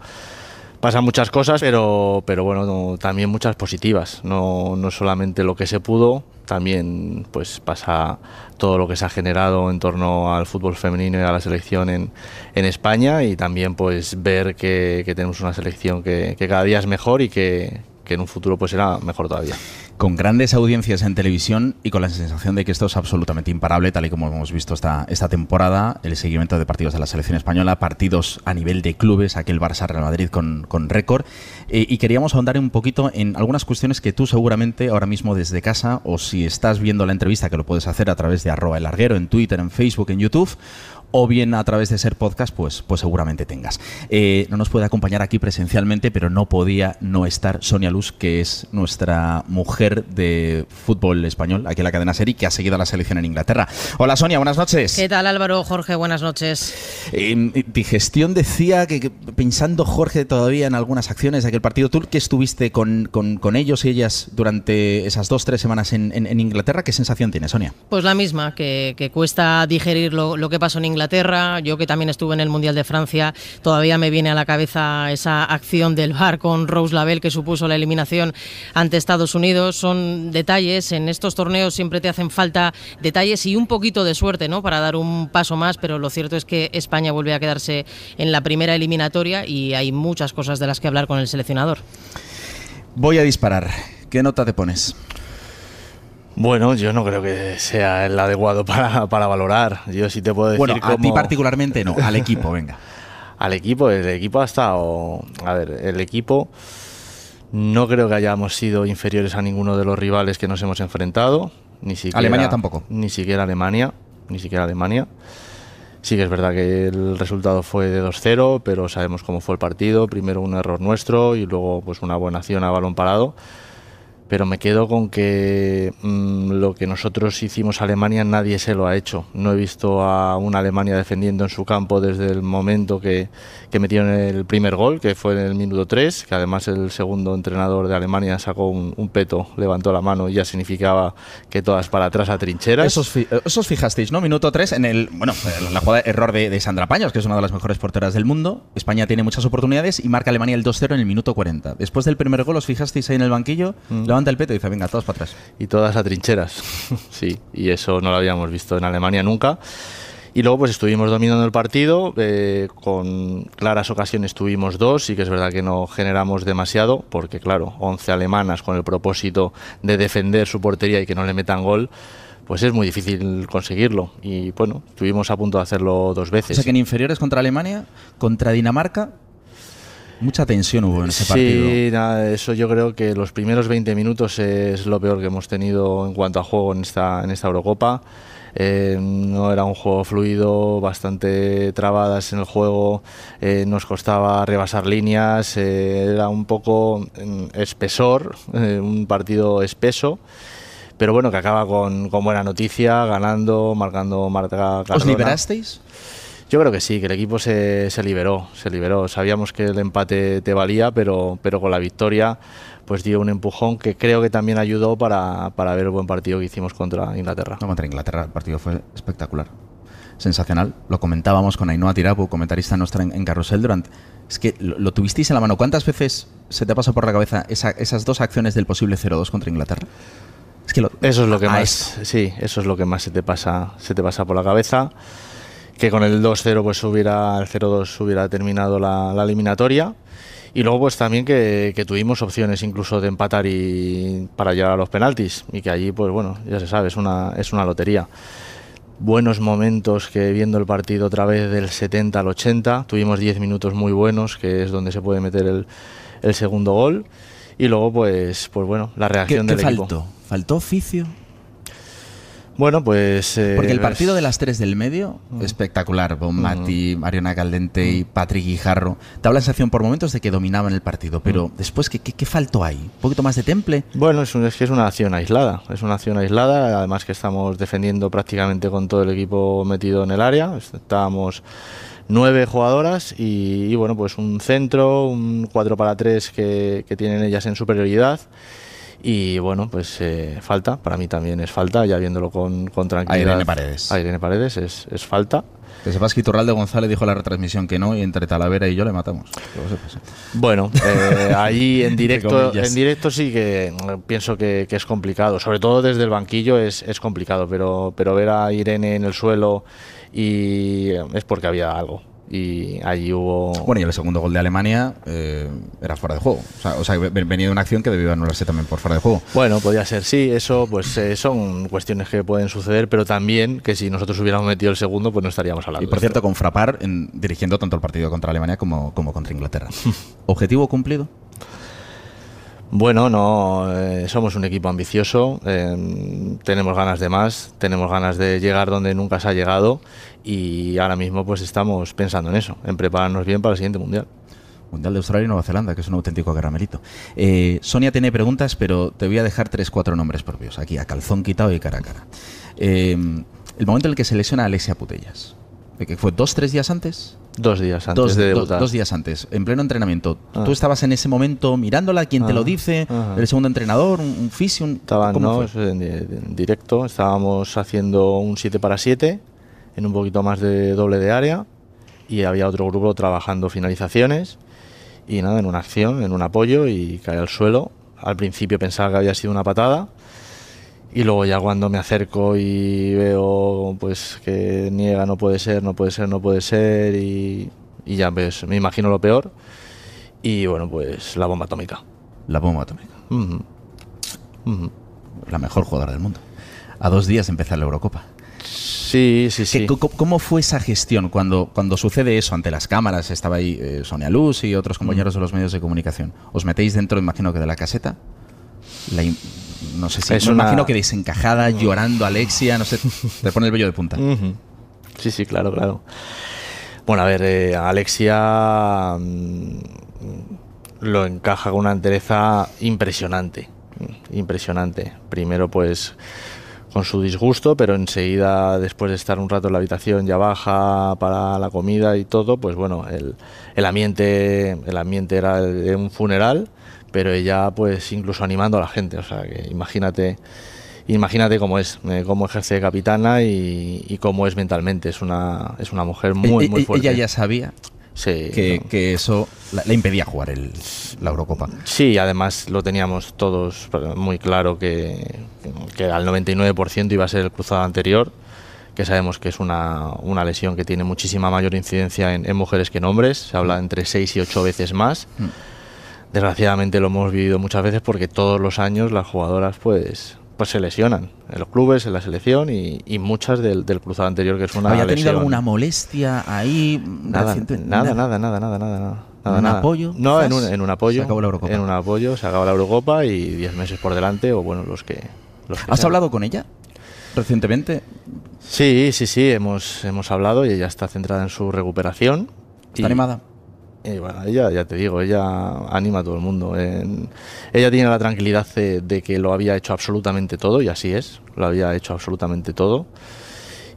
pasan muchas cosas, pero, pero bueno, también muchas positivas. No, no solamente lo que se pudo, también pues pasa todo lo que se ha generado en torno al fútbol femenino y a la selección en, en España y también pues ver que, tenemos una selección que, que, cada día es mejor y que, que en un futuro pues será mejor todavía con grandes audiencias en televisión y con la sensación de que esto es absolutamente imparable, tal y como hemos visto esta, esta temporada, el seguimiento de partidos de la selección española, partidos a nivel de clubes, aquel Barça Real Madrid con, récord. Eh, y queríamos ahondar un poquito en algunas cuestiones que tú seguramente ahora mismo desde casa, o si estás viendo la entrevista, que lo puedes hacer a través de arroba el larguero, en Twitter, en Facebook, en YouTube, o bien a través de ser podcast, pues, pues seguramente tengas. Eh, no nos puede acompañar aquí presencialmente, pero no podía no estar Sonia Luz, que es nuestra mujer de fútbol español, aquí en la cadena Serie, que ha seguido a la selección en Inglaterra. Hola Sonia, buenas noches. ¿Qué tal Álvaro, Jorge? Buenas noches. Em, digestión decía que, pensando Jorge todavía en algunas acciones de aquel partido, tú que estuviste con, ellos y ellas durante esas dos, tres semanas en, Inglaterra, ¿qué sensación tiene Sonia? Pues la misma, que, cuesta digerir lo, lo que pasó en Inglaterra yo que también estuve en el Mundial de Francia, todavía me viene a la cabeza esa acción del VAR con Rose Lavelle que supuso la eliminación ante Estados Unidos. Son detalles, en estos torneos siempre te hacen falta detalles y un poquito de suerte ¿no? para dar un paso más, pero lo cierto es que España vuelve a quedarse en la primera eliminatoria y hay muchas cosas de las que hablar con el seleccionador. Voy a disparar. ¿Qué nota te pones? Bueno, yo no creo que sea el adecuado [LAUGHS] para, valorar. Yo sí te puedo decir. Bueno, a ti particularmente no, al equipo, [LAUGHS] venga. al equipo, el equipo ha estado. A ver, el equipo. No creo que hayamos sido inferiores a ninguno de los rivales que nos hemos enfrentado. Ni siquiera, Alemania tampoco. Ni siquiera Alemania. Ni siquiera Alemania. Sí que es verdad que el resultado fue de 2-0, pero sabemos cómo fue el partido. Primero un error nuestro y luego pues una buena acción a balón parado pero me quedo con que mm, lo que nosotros hicimos a Alemania nadie se lo ha hecho. No he visto a una Alemania defendiendo en su campo desde el momento que, que metieron el primer gol, que fue en el minuto 3, que además el segundo entrenador de Alemania sacó un, peto, levantó la mano y ya significaba que todas para atrás a trincheras. Eso eh, os fijasteis, ¿no? Minuto 3 en el, bueno, la jugada error de, Sandra Paños, que es una de las mejores porteras del mundo. España tiene muchas oportunidades y marca Alemania el 2-0 en el minuto 40. Después del primer gol os fijasteis ahí en el banquillo, mm del el peto y dice, venga, todos para atrás. Y todas a trincheras, [LAUGHS] sí, y eso no lo habíamos visto en Alemania nunca. Y luego pues estuvimos dominando el partido, eh, con claras ocasiones tuvimos dos, y que es verdad que no generamos demasiado, porque claro, 11 alemanas con el propósito de defender su portería y que no le metan gol, pues es muy difícil conseguirlo. Y bueno, estuvimos a punto de hacerlo dos veces. O sea que en inferiores contra Alemania, contra Dinamarca, Mucha tensión hubo en ese partido. Sí, nada, eso yo creo que los primeros 20 minutos es lo peor que hemos tenido en cuanto a juego en esta, en esta Eurocopa. Eh, no era un juego fluido, bastante trabadas en el juego, eh, nos costaba rebasar líneas, eh, era un poco mm, espesor, un partido espeso pero bueno, que acaba con, buena noticia, ganando, marcando marca. ¿Os liberasteis? Yo creo que sí, que el equipo se, se liberó, se liberó. Sabíamos que el empate te valía, pero, pero con la victoria pues dio un empujón que creo que también ayudó para, para ver el buen partido que hicimos contra Inglaterra. No, contra Inglaterra el partido fue espectacular, sensacional. Lo comentábamos con Ainhoa Tirapu, comentarista nuestra en, en Carrusel durante... Es que lo, tuvisteis en la mano. ¿Cuántas veces se te pasó por la cabeza esas dos acciones del posible 0-2 contra Inglaterra? Es que eso es lo que más, sí, eso es lo que más se te pasa, se te pasa por la cabeza que con el 2-0 pues hubiera, el 0-2 hubiera terminado la, eliminatoria. Y luego pues también que, tuvimos opciones incluso de empatar y para llegar a los penaltis y que allí pues bueno, ya se sabe, es una, es una lotería. Buenos momentos que viendo el partido otra vez del 70 al 80, tuvimos 10 minutos muy buenos que es donde se puede meter el, el segundo gol y luego pues, pues bueno, la reacción del ¿qué Faltó? ¿Faltó oficio? Bueno, pues. Porque el eh, partido de las tres del medio, mm. espectacular. Bon Mati, mm. Mariana Caldente y mm. Patrick Guijarro. Te da la sensación por momentos de que dominaban el partido, pero después, ¿qué, qué, faltó ahí? ¿Un poquito más de temple? Bueno, es, que es una acción aislada. Es una acción aislada, además que estamos defendiendo prácticamente con todo el equipo metido en el área. Estábamos nueve jugadoras y, bueno, pues un centro, un 4 para 3 que tienen ellas en superioridad. Y bueno, pues eh, falta, para mí también es falta, ya viéndolo con, tranquilidad. A Irene Paredes. A Irene Paredes es, falta. Que sepas que Iturralde González dijo en la retransmisión que no y entre Talavera y yo le matamos. Bueno, eh, [LAUGHS] ahí en directo, en directo sí que mm, pienso que, es complicado, sobre todo desde el banquillo es, es complicado, pero, pero ver a Irene en el suelo y eh, es porque había algo y allí hubo... Bueno, y el segundo gol de Alemania eh, era fuera de juego. O sea, venía de una acción que debió anularse también por fuera de juego. Bueno, podía ser, sí, eso pues eh, son cuestiones que pueden suceder, pero también que si nosotros hubiéramos metido el segundo, pues no estaríamos hablando. Y por cierto, con Frapar en, dirigiendo tanto el partido contra Alemania como, como contra Inglaterra. [LAUGHS] ¿Objetivo cumplido? Bueno, no, eh, somos un equipo ambicioso, eh, tenemos ganas de más, tenemos ganas de llegar donde nunca se ha llegado y ahora mismo pues estamos pensando en eso, en prepararnos bien para el siguiente mundial. Mundial de Australia y Nueva Zelanda, que es un auténtico caramelito. Eh, Sonia tiene preguntas, pero te voy a dejar tres, cuatro nombres propios, aquí, a calzón quitado y cara a cara. el momento en el que se lesiona a Alexia Putellas que fue dos, tres días antes. Dos días antes de Dos, días antes, en pleno entrenamiento. Ah. Tú estabas en ese momento mirándola, ¿quién te lo ah, dice? Ah. el segundo entrenador, un, fisio. En, directo, estábamos haciendo un 7 para 7, en un poquito más de doble de área, y había otro grupo trabajando finalizaciones, y nada, en una acción, en un apoyo, y cae al suelo. Al principio pensaba que había sido una patada, y luego ya cuando me acerco y veo pues que niega, no puede ser, no puede ser, no puede ser y, ya ves, me imagino lo peor y bueno pues la bomba atómica. La bomba atómica. La mejor jugadora del mundo. A dos días de empezar la Eurocopa. Sí, sí, sí. ¿Cómo fue esa gestión cuando, cuando sucede eso ante las cámaras? Estaba ahí eh, Sonia Luz y otros compañeros de los medios de comunicación. ¿Os metéis dentro, imagino que de la caseta? La no sé si. Es imagino que desencajada, llorando Alexia, no sé. Te pone el vello de punta. Sí, sí, claro, claro. Bueno, a ver, eh, Alexia mm, lo encaja con una entereza impresionante. Impresionante. Primero, pues con su disgusto, pero enseguida, después de estar un rato en la habitación, ya baja para la comida y todo, pues bueno, el, el ambiente, el ambiente era de un funeral pero ella pues incluso animando a la gente, o sea, que imagínate, imagínate cómo es, eh, cómo ejerce de capitana y, cómo es mentalmente, es una, es una mujer muy, muy fuerte. Ella ya sabía. que, eso le impedía jugar el, la Eurocopa. Sí, además lo teníamos todos muy claro que, que al 99% iba a ser el cruzado anterior, que sabemos que es una, lesión que tiene muchísima mayor incidencia en, mujeres que en hombres, se habla entre 6 y 8 veces más. Mm desgraciadamente lo hemos vivido muchas veces porque todos los años las jugadoras pues pues se lesionan en los clubes, en la selección y, muchas del, del, cruzado anterior que es una ¿Había tenido alguna molestia ahí? Nada, nada, nada, nada, nada, nada, nada, ¿Un apoyo? No, en un, apoyo. Se acabó la Eurocopa. En un apoyo, se acabó la Eurocopa y 10 meses por delante o bueno, los que... ¿Has hablado con ella recientemente? Sí, sí, sí, hemos, hemos hablado y ella está centrada en su recuperación. ¿Está animada? Y bueno, ella, ya te digo, ella anima a todo el mundo. ella tiene la tranquilidad de, que lo había hecho absolutamente todo, y así es, lo había hecho absolutamente todo.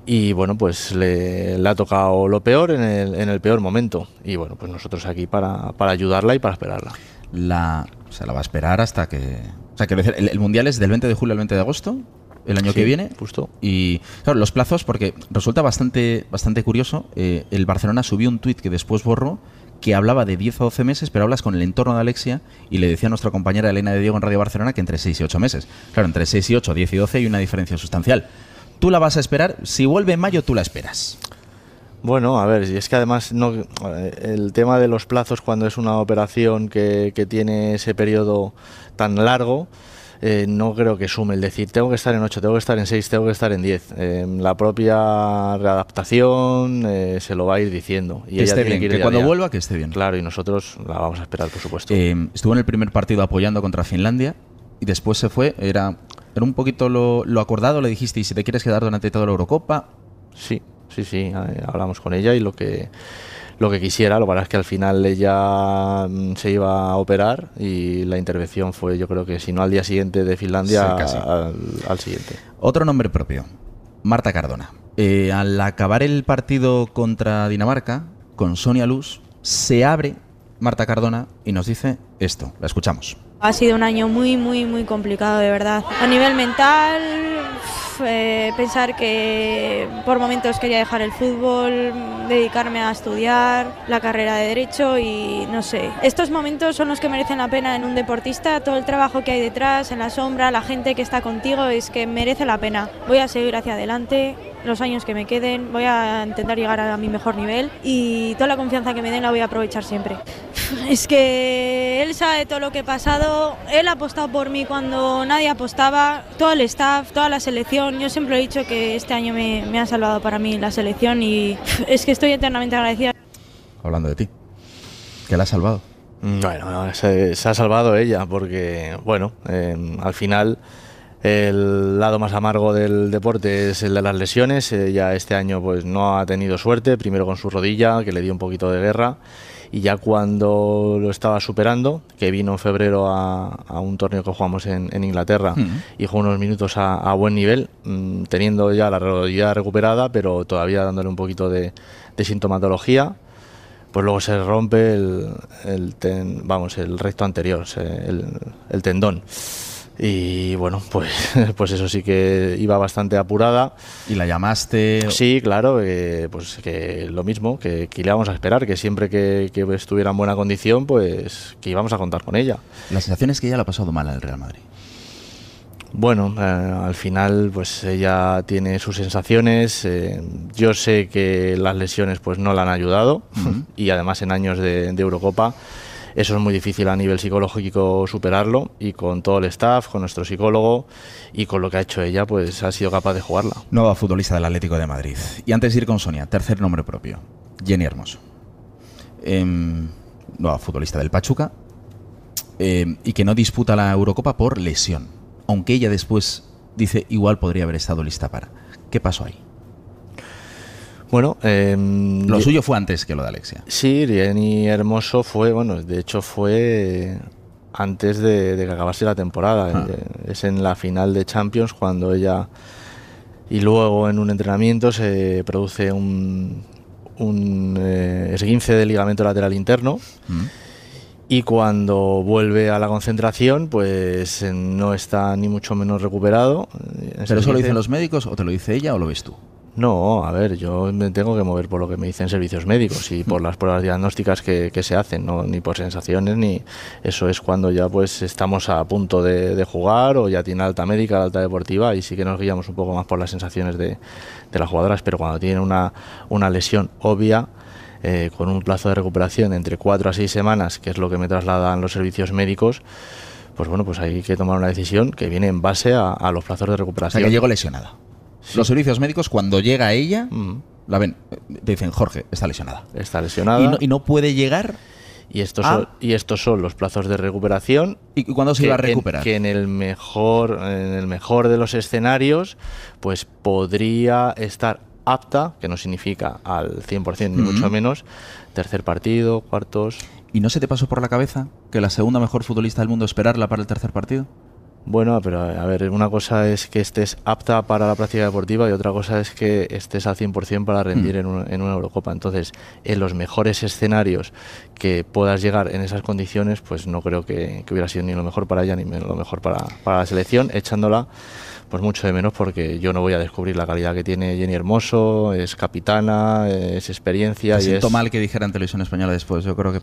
Y bueno, pues le, ha tocado lo peor en el, peor momento. Y bueno, pues nosotros aquí para, ayudarla y para esperarla. La, la va a esperar hasta que... O sea, quiero el, Mundial es del 20 de julio al 20 de agosto el año que viene. Justo. Y claro, los plazos, porque resulta bastante, bastante curioso. Eh, el Barcelona subió un tuit que después borró, que hablaba de 10 o 12 meses, pero hablas con el entorno de Alexia y le decía a nuestra compañera Elena de Diego en Radio Barcelona que entre 6 y 8 meses. Claro, entre 6 y 8, 10 y 12 hay una diferencia sustancial. Tú la vas a esperar, si vuelve en mayo tú la esperas. Bueno, a ver, es que además no, eh, el tema de los plazos cuando es una operación que, que tiene ese periodo tan largo, eh, no creo que sume el decir tengo que estar en 8, tengo que estar en 6, tengo que estar en 10. Eh, la propia readaptación eh, se lo va a ir diciendo. Y que esté bien, que, cuando vuelva que esté bien. Claro, y nosotros la vamos a esperar, por supuesto. estuvo en el primer partido apoyando contra Finlandia y después se fue. Era, era un poquito lo, lo acordado, le dijiste, ¿y si te quieres quedar durante toda la Eurocopa? Sí, sí, sí, hablamos con ella y lo que lo que quisiera, lo que pasa es que al final ella mm, se iba a operar y la intervención fue yo creo que si no al día siguiente de Finlandia, al, siguiente. Otro nombre propio, Marta Cardona. Eh, al acabar el partido contra Dinamarca, con Sonia Luz, se abre Marta Cardona y nos dice esto, la escuchamos. Ha sido un año muy, muy, muy complicado, de verdad. A nivel mental, eh, pensar que por momentos quería dejar el fútbol, dedicarme a estudiar la carrera de derecho y no sé. Estos momentos son los que merecen la pena en un deportista, todo el trabajo que hay detrás, en la sombra, la gente que está contigo, es que merece la pena. Voy a seguir hacia adelante los años que me queden, voy a intentar llegar a mi mejor nivel y toda la confianza que me den la voy a aprovechar siempre. Es que él sabe todo lo que he pasado él ha apostado por mí cuando nadie apostaba, todo el staff, toda la selección. Yo siempre he dicho que este año me, ha salvado para mí la selección y es que estoy eternamente agradecida. Hablando de ti, que la ha salvado. Bueno, se, ha salvado ella porque, bueno, em, al final el lado más amargo del deporte es el de las lesiones. Ella este año pues no ha tenido suerte, primero con su rodilla, que le dio un poquito de guerra y ya cuando lo estaba superando, que vino en febrero a, un torneo que jugamos en, Inglaterra y jugó unos minutos a, buen nivel, mm, teniendo ya la rodilla recuperada, pero todavía dándole un poquito de, sintomatología pues luego se rompe el, el vamos, el recto anterior, el tendón. Y bueno, pues, [LAUGHS] pues eso sí que iba bastante apurada. ¿Y la llamaste? Sí, claro, eh, pues que lo mismo, que, le íbamos a esperar, que siempre que, estuviera en buena condición, pues que íbamos a contar con ella. La sensación es que ella la ha pasado mal al Real Madrid. Bueno, eh, al final pues ella tiene sus sensaciones. Eh, yo sé que las lesiones pues no la han ayudado [LAUGHS] y además en años de, de Eurocopa eso es muy difícil a nivel psicológico superarlo y con todo el staff, con nuestro psicólogo y con lo que ha hecho ella, pues ha sido capaz de jugarla. Nueva futbolista del Atlético de Madrid. Y antes de ir con Sonia, tercer nombre propio, Jenny Hermoso. Em, nueva futbolista del Pachuca em, y que no disputa la Eurocopa por lesión, aunque ella después dice igual podría haber estado lista para. ¿Qué pasó ahí? Bueno, em, lo suyo fue antes que lo de Alexia. Sí, y Hermoso fue, bueno, de hecho fue antes de, que acabase la temporada. Ah. Eh, es en la final de Champions cuando ella y luego en un entrenamiento se produce un, eh, esguince del ligamento lateral interno. Mm. Y cuando vuelve a la concentración, pues eh, no está ni mucho menos recuperado. ¿Pero eso lo dicen los médicos o te lo dice ella o lo ves tú? No, a ver, yo me tengo que mover por lo que me dicen servicios médicos y por las pruebas diagnósticas que, se hacen, ¿no? ni por sensaciones, ni eso es cuando ya pues estamos a punto de, jugar o ya tiene alta médica, alta deportiva y sí que nos guiamos un poco más por las sensaciones de, las jugadoras, pero cuando tiene una, una lesión obvia, eh, con un plazo de recuperación entre cuatro a seis semanas, que es lo que me trasladan los servicios médicos, pues bueno, pues hay que tomar una decisión que viene en base a, los plazos de recuperación. O llego lesionada. Los servicios médicos, cuando llega ella, mm. la ven, te dicen, Jorge, está lesionada. Está lesionada. Y no, puede llegar. Y estos, son, y estos son los plazos de recuperación. ¿Y cuándo se va iba a recuperar? que en el, mejor, en el mejor de los escenarios, pues podría estar apta, que no significa al 100% ni mucho menos, tercer partido, cuartos. ¿Y no se te pasó por la cabeza que la segunda mejor futbolista del mundo esperarla para el tercer partido? Bueno, pero a ver, una cosa es que estés apta para la práctica deportiva y otra cosa es que estés al 100% para rendir hmm. en, una Eurocopa. Entonces, en los mejores escenarios que puedas llegar en esas condiciones, pues no creo que, hubiera sido ni lo mejor para ella ni lo mejor para, la selección, echándola pues mucho de menos porque yo no voy a descubrir la calidad que tiene Jenny Hermoso, es capitana, es experiencia. y siento mal que dijera en Televisión Española después, yo creo que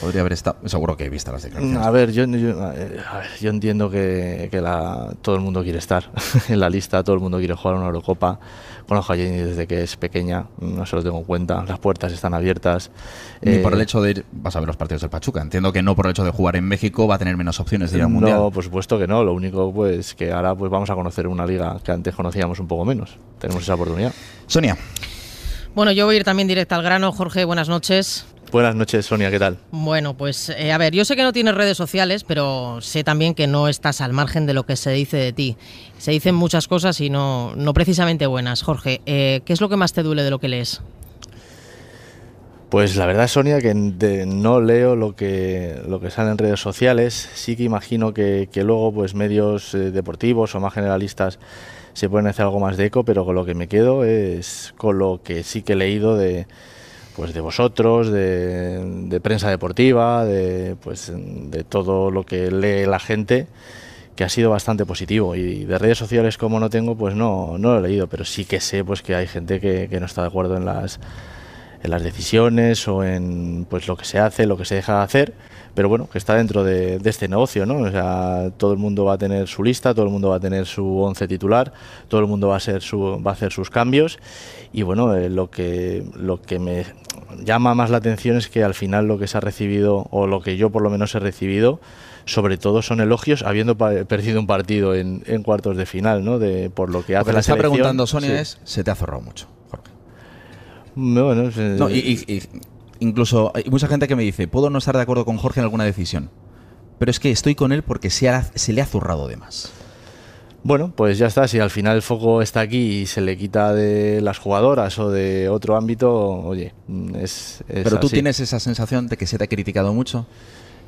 Podría haber estado. Seguro que he visto las declaraciones. A ver, yo, yo, entiendo que, que la, todo el mundo quiere estar [LAUGHS] en la lista, todo el mundo quiere jugar una Eurocopa. con a Jenny desde que es pequeña, no se lo tengo en cuenta. Las puertas están abiertas. y eh, por el hecho de ir. Vas a ver los partidos del Pachuca. Entiendo que no por el hecho de jugar en México va a tener menos opciones de ir al mundial. No, por supuesto que no. Lo único pues que ahora pues vamos a conocer una liga que antes conocíamos un poco menos. Tenemos esa oportunidad. Sonia. Bueno, yo voy a ir también directa al grano. Jorge, buenas noches. Buenas noches, Sonia, ¿qué tal? Bueno, pues eh, a ver, yo sé que no tienes redes sociales, pero sé también que no estás al margen de lo que se dice de ti. Se dicen muchas cosas y no, precisamente buenas. Jorge, eh, ¿qué es lo que más te duele de lo que lees? Pues la verdad, Sonia, que no leo lo que, lo que sale en redes sociales. Sí que imagino que, luego pues medios eh, deportivos o más generalistas se pueden hacer algo más de eco, pero con lo que me quedo es con lo que sí que he leído de, pues de vosotros, de, prensa deportiva, de, pues, de todo lo que lee la gente, que ha sido bastante positivo. Y de redes sociales como no tengo, pues no, no lo he leído, pero sí que sé pues, que hay gente que, no está de acuerdo en las, en las decisiones o en pues, lo que se hace, lo que se deja de hacer, pero bueno, que está dentro de, este negocio, ¿no? O sea, todo el mundo va a tener su lista, todo el mundo va a tener su once titular, todo el mundo va a, ser su, va a hacer sus cambios y bueno, eh, lo, que, lo que me llama más la atención es que al final lo que se ha recibido, o lo que yo por lo menos he recibido, sobre todo son elogios habiendo perdido un partido en, cuartos de final, ¿no? De, por lo que hace lo que está preguntando Sonia es, ¿se te ha zorrado mucho, Jorge? Bueno, eh, y, incluso hay mucha gente que me dice, puedo no estar de acuerdo con Jorge en alguna decisión, pero es que estoy con él porque se, se le ha zurrado de más. Bueno, pues ya está, si al final el foco está aquí y se le quita de las jugadoras o de otro ámbito, oye, mm, es... Pero tú tienes esa sensación de que se te ha criticado mucho.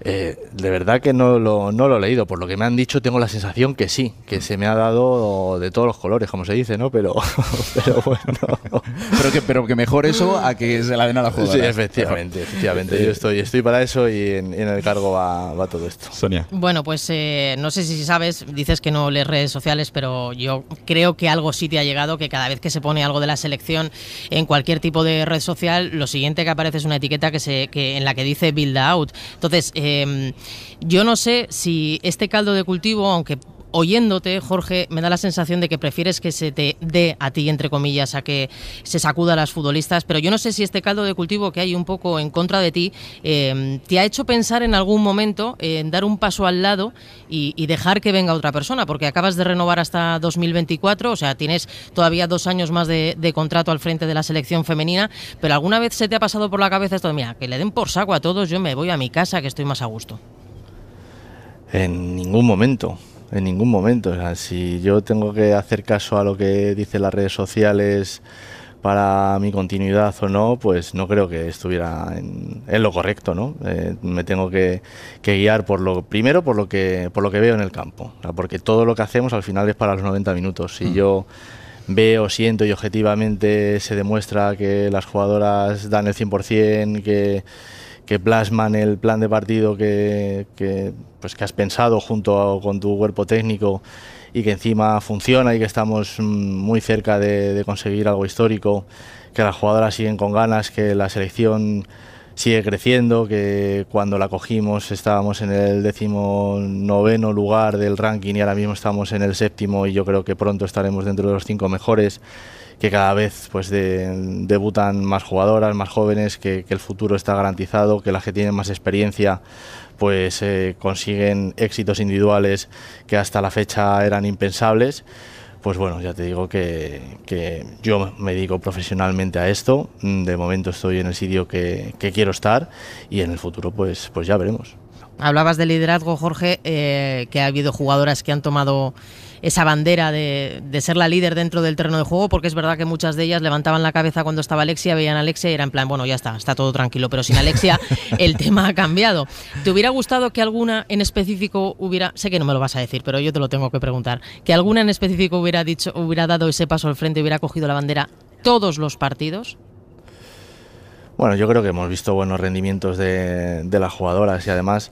Eh, de verdad que no lo, no lo he leído, por lo que me han dicho tengo la sensación que sí, que se me ha dado de todos los colores, como se dice, ¿no? Pero, [LAUGHS] pero bueno. pero, que, pero que mejor eso a que se la den a la jugada. Sí, efectivamente, efectivamente. Eh, yo estoy, estoy para eso y en, el cargo va, va, todo esto. Sonia. Bueno, pues eh, no sé si sabes, dices que no lees redes sociales, pero yo creo que algo sí te ha llegado, que cada vez que se pone algo de la selección en cualquier tipo de red social, lo siguiente que aparece es una etiqueta que se, que, en la que dice build out. Entonces, Em, yo no sé si este caldo de cultivo, aunque oyéndote, Jorge, me da la sensación de que prefieres que se te dé a ti, entre comillas, a que se sacuda a las futbolistas, pero yo no sé si este caldo de cultivo que hay un poco en contra de ti em, te ha hecho pensar en algún momento en dar un paso al lado y, dejar que venga otra persona, porque acabas de renovar hasta 2024, o sea, tienes todavía dos años más de, contrato al frente de la selección femenina, pero ¿alguna vez se te ha pasado por la cabeza esto de, mira, que le den por saco a todos, yo me voy a mi casa, que estoy más a gusto? En ningún momento en ningún momento. si yo tengo que hacer caso a lo que dicen las redes sociales para mi continuidad o no, pues no creo que estuviera en, lo correcto, ¿no? Eh, me tengo que, guiar por lo primero por lo que por lo que veo en el campo, porque todo lo que hacemos al final es para los 90 minutos. Si mm. yo veo, siento y objetivamente se demuestra que las jugadoras dan el 100%, que que plasman el plan de partido que, pues has pensado junto con tu cuerpo técnico y que encima funciona y que estamos mm, muy cerca de, conseguir algo histórico, que las jugadoras siguen con ganas, que la selección sigue creciendo, que cuando la cogimos estábamos en el noveno lugar del ranking y ahora mismo estamos en el séptimo y yo creo que pronto estaremos dentro de los cinco mejores que cada vez pues debutan más jugadoras, más jóvenes, que, el futuro está garantizado, que las que tienen más experiencia pues eh, consiguen éxitos individuales que hasta la fecha eran impensables. Pues bueno, ya te digo que, yo me dedico profesionalmente a esto, de momento estoy en el sitio que, quiero estar y en el futuro pues, pues ya veremos. Hablabas de liderazgo, Jorge, eh, que ha habido jugadoras que han tomado esa bandera de, ser la líder dentro del terreno de juego, porque es verdad que muchas de ellas levantaban la cabeza cuando estaba Alexia, veían a Alexia y era en plan, bueno, ya está, está todo tranquilo, pero sin Alexia [LAUGHS] el tema ha cambiado. ¿Te hubiera gustado que alguna en específico hubiera, sé que no me lo vas a decir, pero yo te lo tengo que preguntar, que alguna en específico hubiera dicho, hubiera dado ese paso al frente, hubiera cogido la bandera todos los partidos? Bueno, yo creo que hemos visto buenos rendimientos de, de las jugadoras y además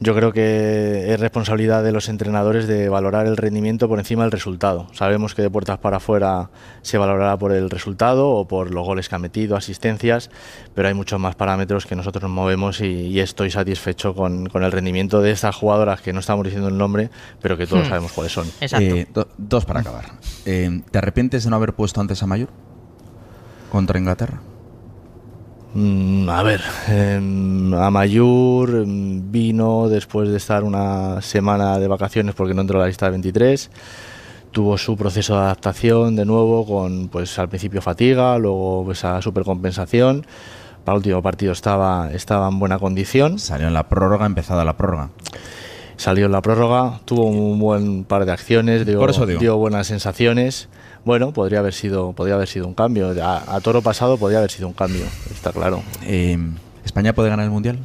yo creo que es responsabilidad de los entrenadores de valorar el rendimiento por encima del resultado. Sabemos que de puertas para afuera se valorará por el resultado o por los goles que ha metido, asistencias, pero hay muchos más parámetros que nosotros nos movemos y, estoy satisfecho con, el rendimiento de estas jugadoras que no estamos diciendo el nombre, pero que todos hmm. sabemos cuáles son. Eh, dos para acabar. Eh, ¿Te arrepientes de no haber puesto antes a Mayor contra Inglaterra? Mm, a ver, em, Amayur em, vino después de estar una semana de vacaciones porque no entró a la lista de 23. Tuvo su proceso de adaptación de nuevo con, pues al principio fatiga, luego esa pues, supercompensación. Para el último partido estaba, estaba en buena condición. Salió en la prórroga, empezada la prórroga. Salió en la prórroga, tuvo un buen par de acciones, dio buenas sensaciones bueno, podría haber sido, podría haber sido un cambio. A, toro pasado podría haber sido un cambio, está claro. Em, ¿España puede ganar el Mundial?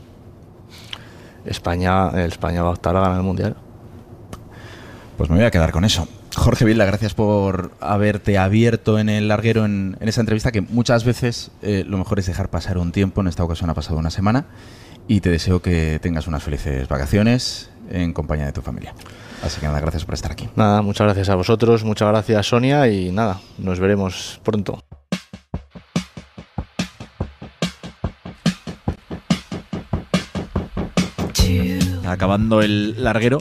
España, España va a optar a ganar el Mundial. Pues me voy a quedar con eso. Jorge Vilda, gracias por haberte abierto en el larguero en, esa entrevista que muchas veces eh, lo mejor es dejar pasar un tiempo, en esta ocasión ha pasado una semana, y te deseo que tengas unas felices vacaciones, en compañía de tu familia. Así que nada, gracias por estar aquí. Nada, muchas gracias a vosotros, muchas gracias Sonia y nada, nos veremos pronto. Acabando el larguero,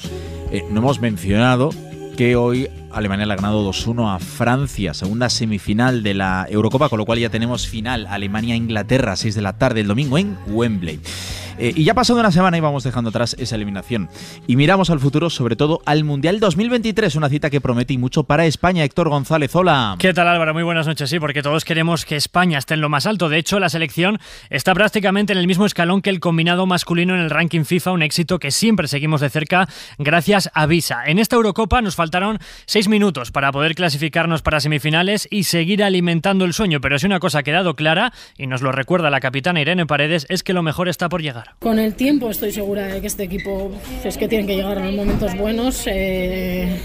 eh, no hemos mencionado que hoy Alemania le ha ganado 2-1 a Francia, segunda semifinal de la Eurocopa, con lo cual ya tenemos final Alemania-Inglaterra, 6 de la tarde el domingo en Wembley. Eh, y ya pasado una semana y vamos dejando atrás esa eliminación. Y miramos al futuro, sobre todo al Mundial 2023, una cita que prometí mucho para España. Héctor González, hola. ¿Qué tal Álvaro? Muy buenas noches. Sí, porque todos queremos que España esté en lo más alto. De hecho, la selección está prácticamente en el mismo escalón que el combinado masculino en el ranking FIFA, un éxito que siempre seguimos de cerca gracias a Visa. En esta Eurocopa nos faltaron 6 minutos para poder clasificarnos para semifinales y seguir alimentando el sueño, pero si una cosa ha quedado clara, y nos lo recuerda la capitana Irene Paredes, es que lo mejor está por llegar. Con el tiempo estoy segura de que este equipo es que tienen que llegar a los momentos buenos. Eh,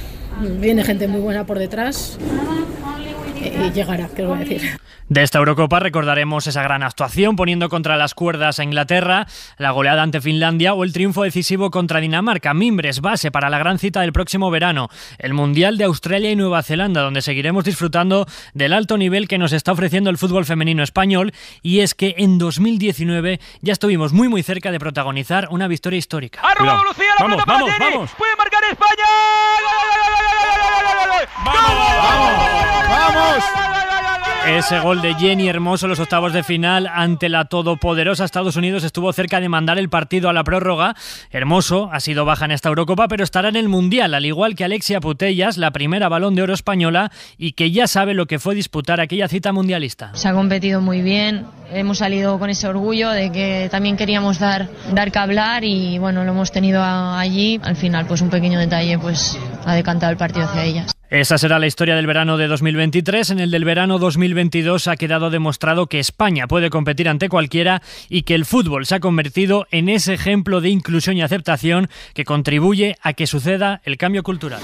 viene gente muy buena por detrás y llegará, que decir. De esta Eurocopa recordaremos esa gran actuación poniendo contra las cuerdas a Inglaterra, la goleada ante Finlandia o el triunfo decisivo contra Dinamarca, mimbres base para la gran cita del próximo verano, el Mundial de Australia y Nueva Zelanda, donde seguiremos disfrutando del alto nivel que nos está ofreciendo el fútbol femenino español y es que en 2019 ya estuvimos muy muy cerca de protagonizar una victoria histórica. vamos, vamos, vamos. ¡Puede marcar España! ¡Gol, vamos ¡Vamos! ¡Vamos! ¡Vamos! Ese gol de Jenny Hermoso los octavos de final ante la todopoderosa Estados Unidos estuvo cerca de mandar el partido a la prórroga. Hermoso ha sido baja en esta Eurocopa, pero estará en el Mundial, al igual que Alexia Putellas, la primera balón de oro española y que ya sabe lo que fue disputar aquella cita mundialista. Se ha competido muy bien, hemos salido con ese orgullo de que también queríamos dar, dar que hablar y bueno, lo hemos tenido allí. Al final, pues un pequeño detalle pues ha decantado el partido hacia ellas. Esa será la historia del verano de 2023. En el del verano 2023 ha quedado demostrado que España puede competir ante cualquiera y que el fútbol se ha convertido en ese ejemplo de inclusión y aceptación que contribuye a que suceda el cambio cultural.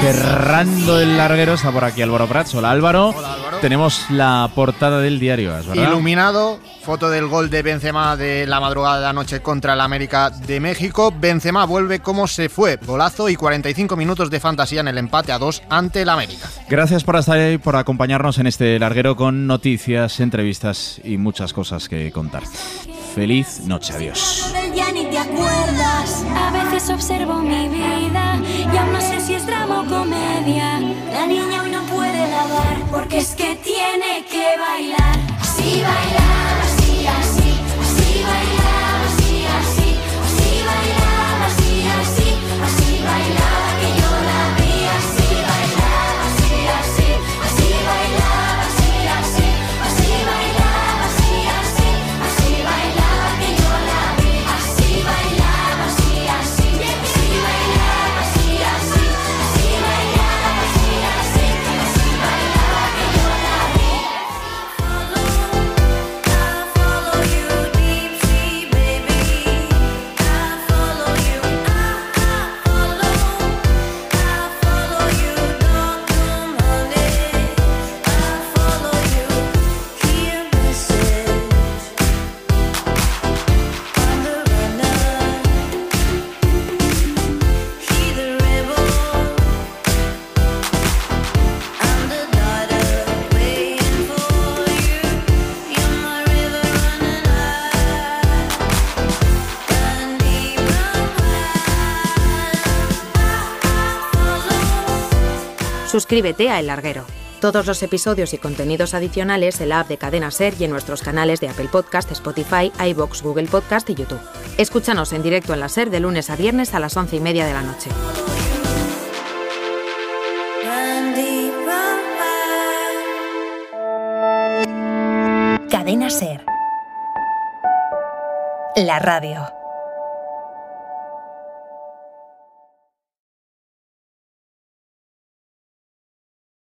Cerrando el larguero está por aquí Álvaro Prats. Hola Álvaro. Tenemos la portada del diario, Iluminado, foto del gol de Benzema de la madrugada de la noche contra el América de México. Benzema vuelve como se fue, golazo y 45 minutos de fantasía en el empate a dos ante el América. Gracias por estar ahí, por acompañarnos en este larguero con noticias, entrevistas y muchas cosas que contar. Feliz noche, adiós. A veces observo mi vida y no sé como comedia. La niña hoy no puede lavar porque es que tiene que bailar. sí, bailar. Suscríbete a El Larguero. Todos los episodios y contenidos adicionales en la app de Cadena Ser y en nuestros canales de Apple Podcast, Spotify, iBox, Google Podcast y YouTube. Escúchanos en directo en la Ser de lunes a viernes a las once y media de la noche. Cadena Ser. La radio.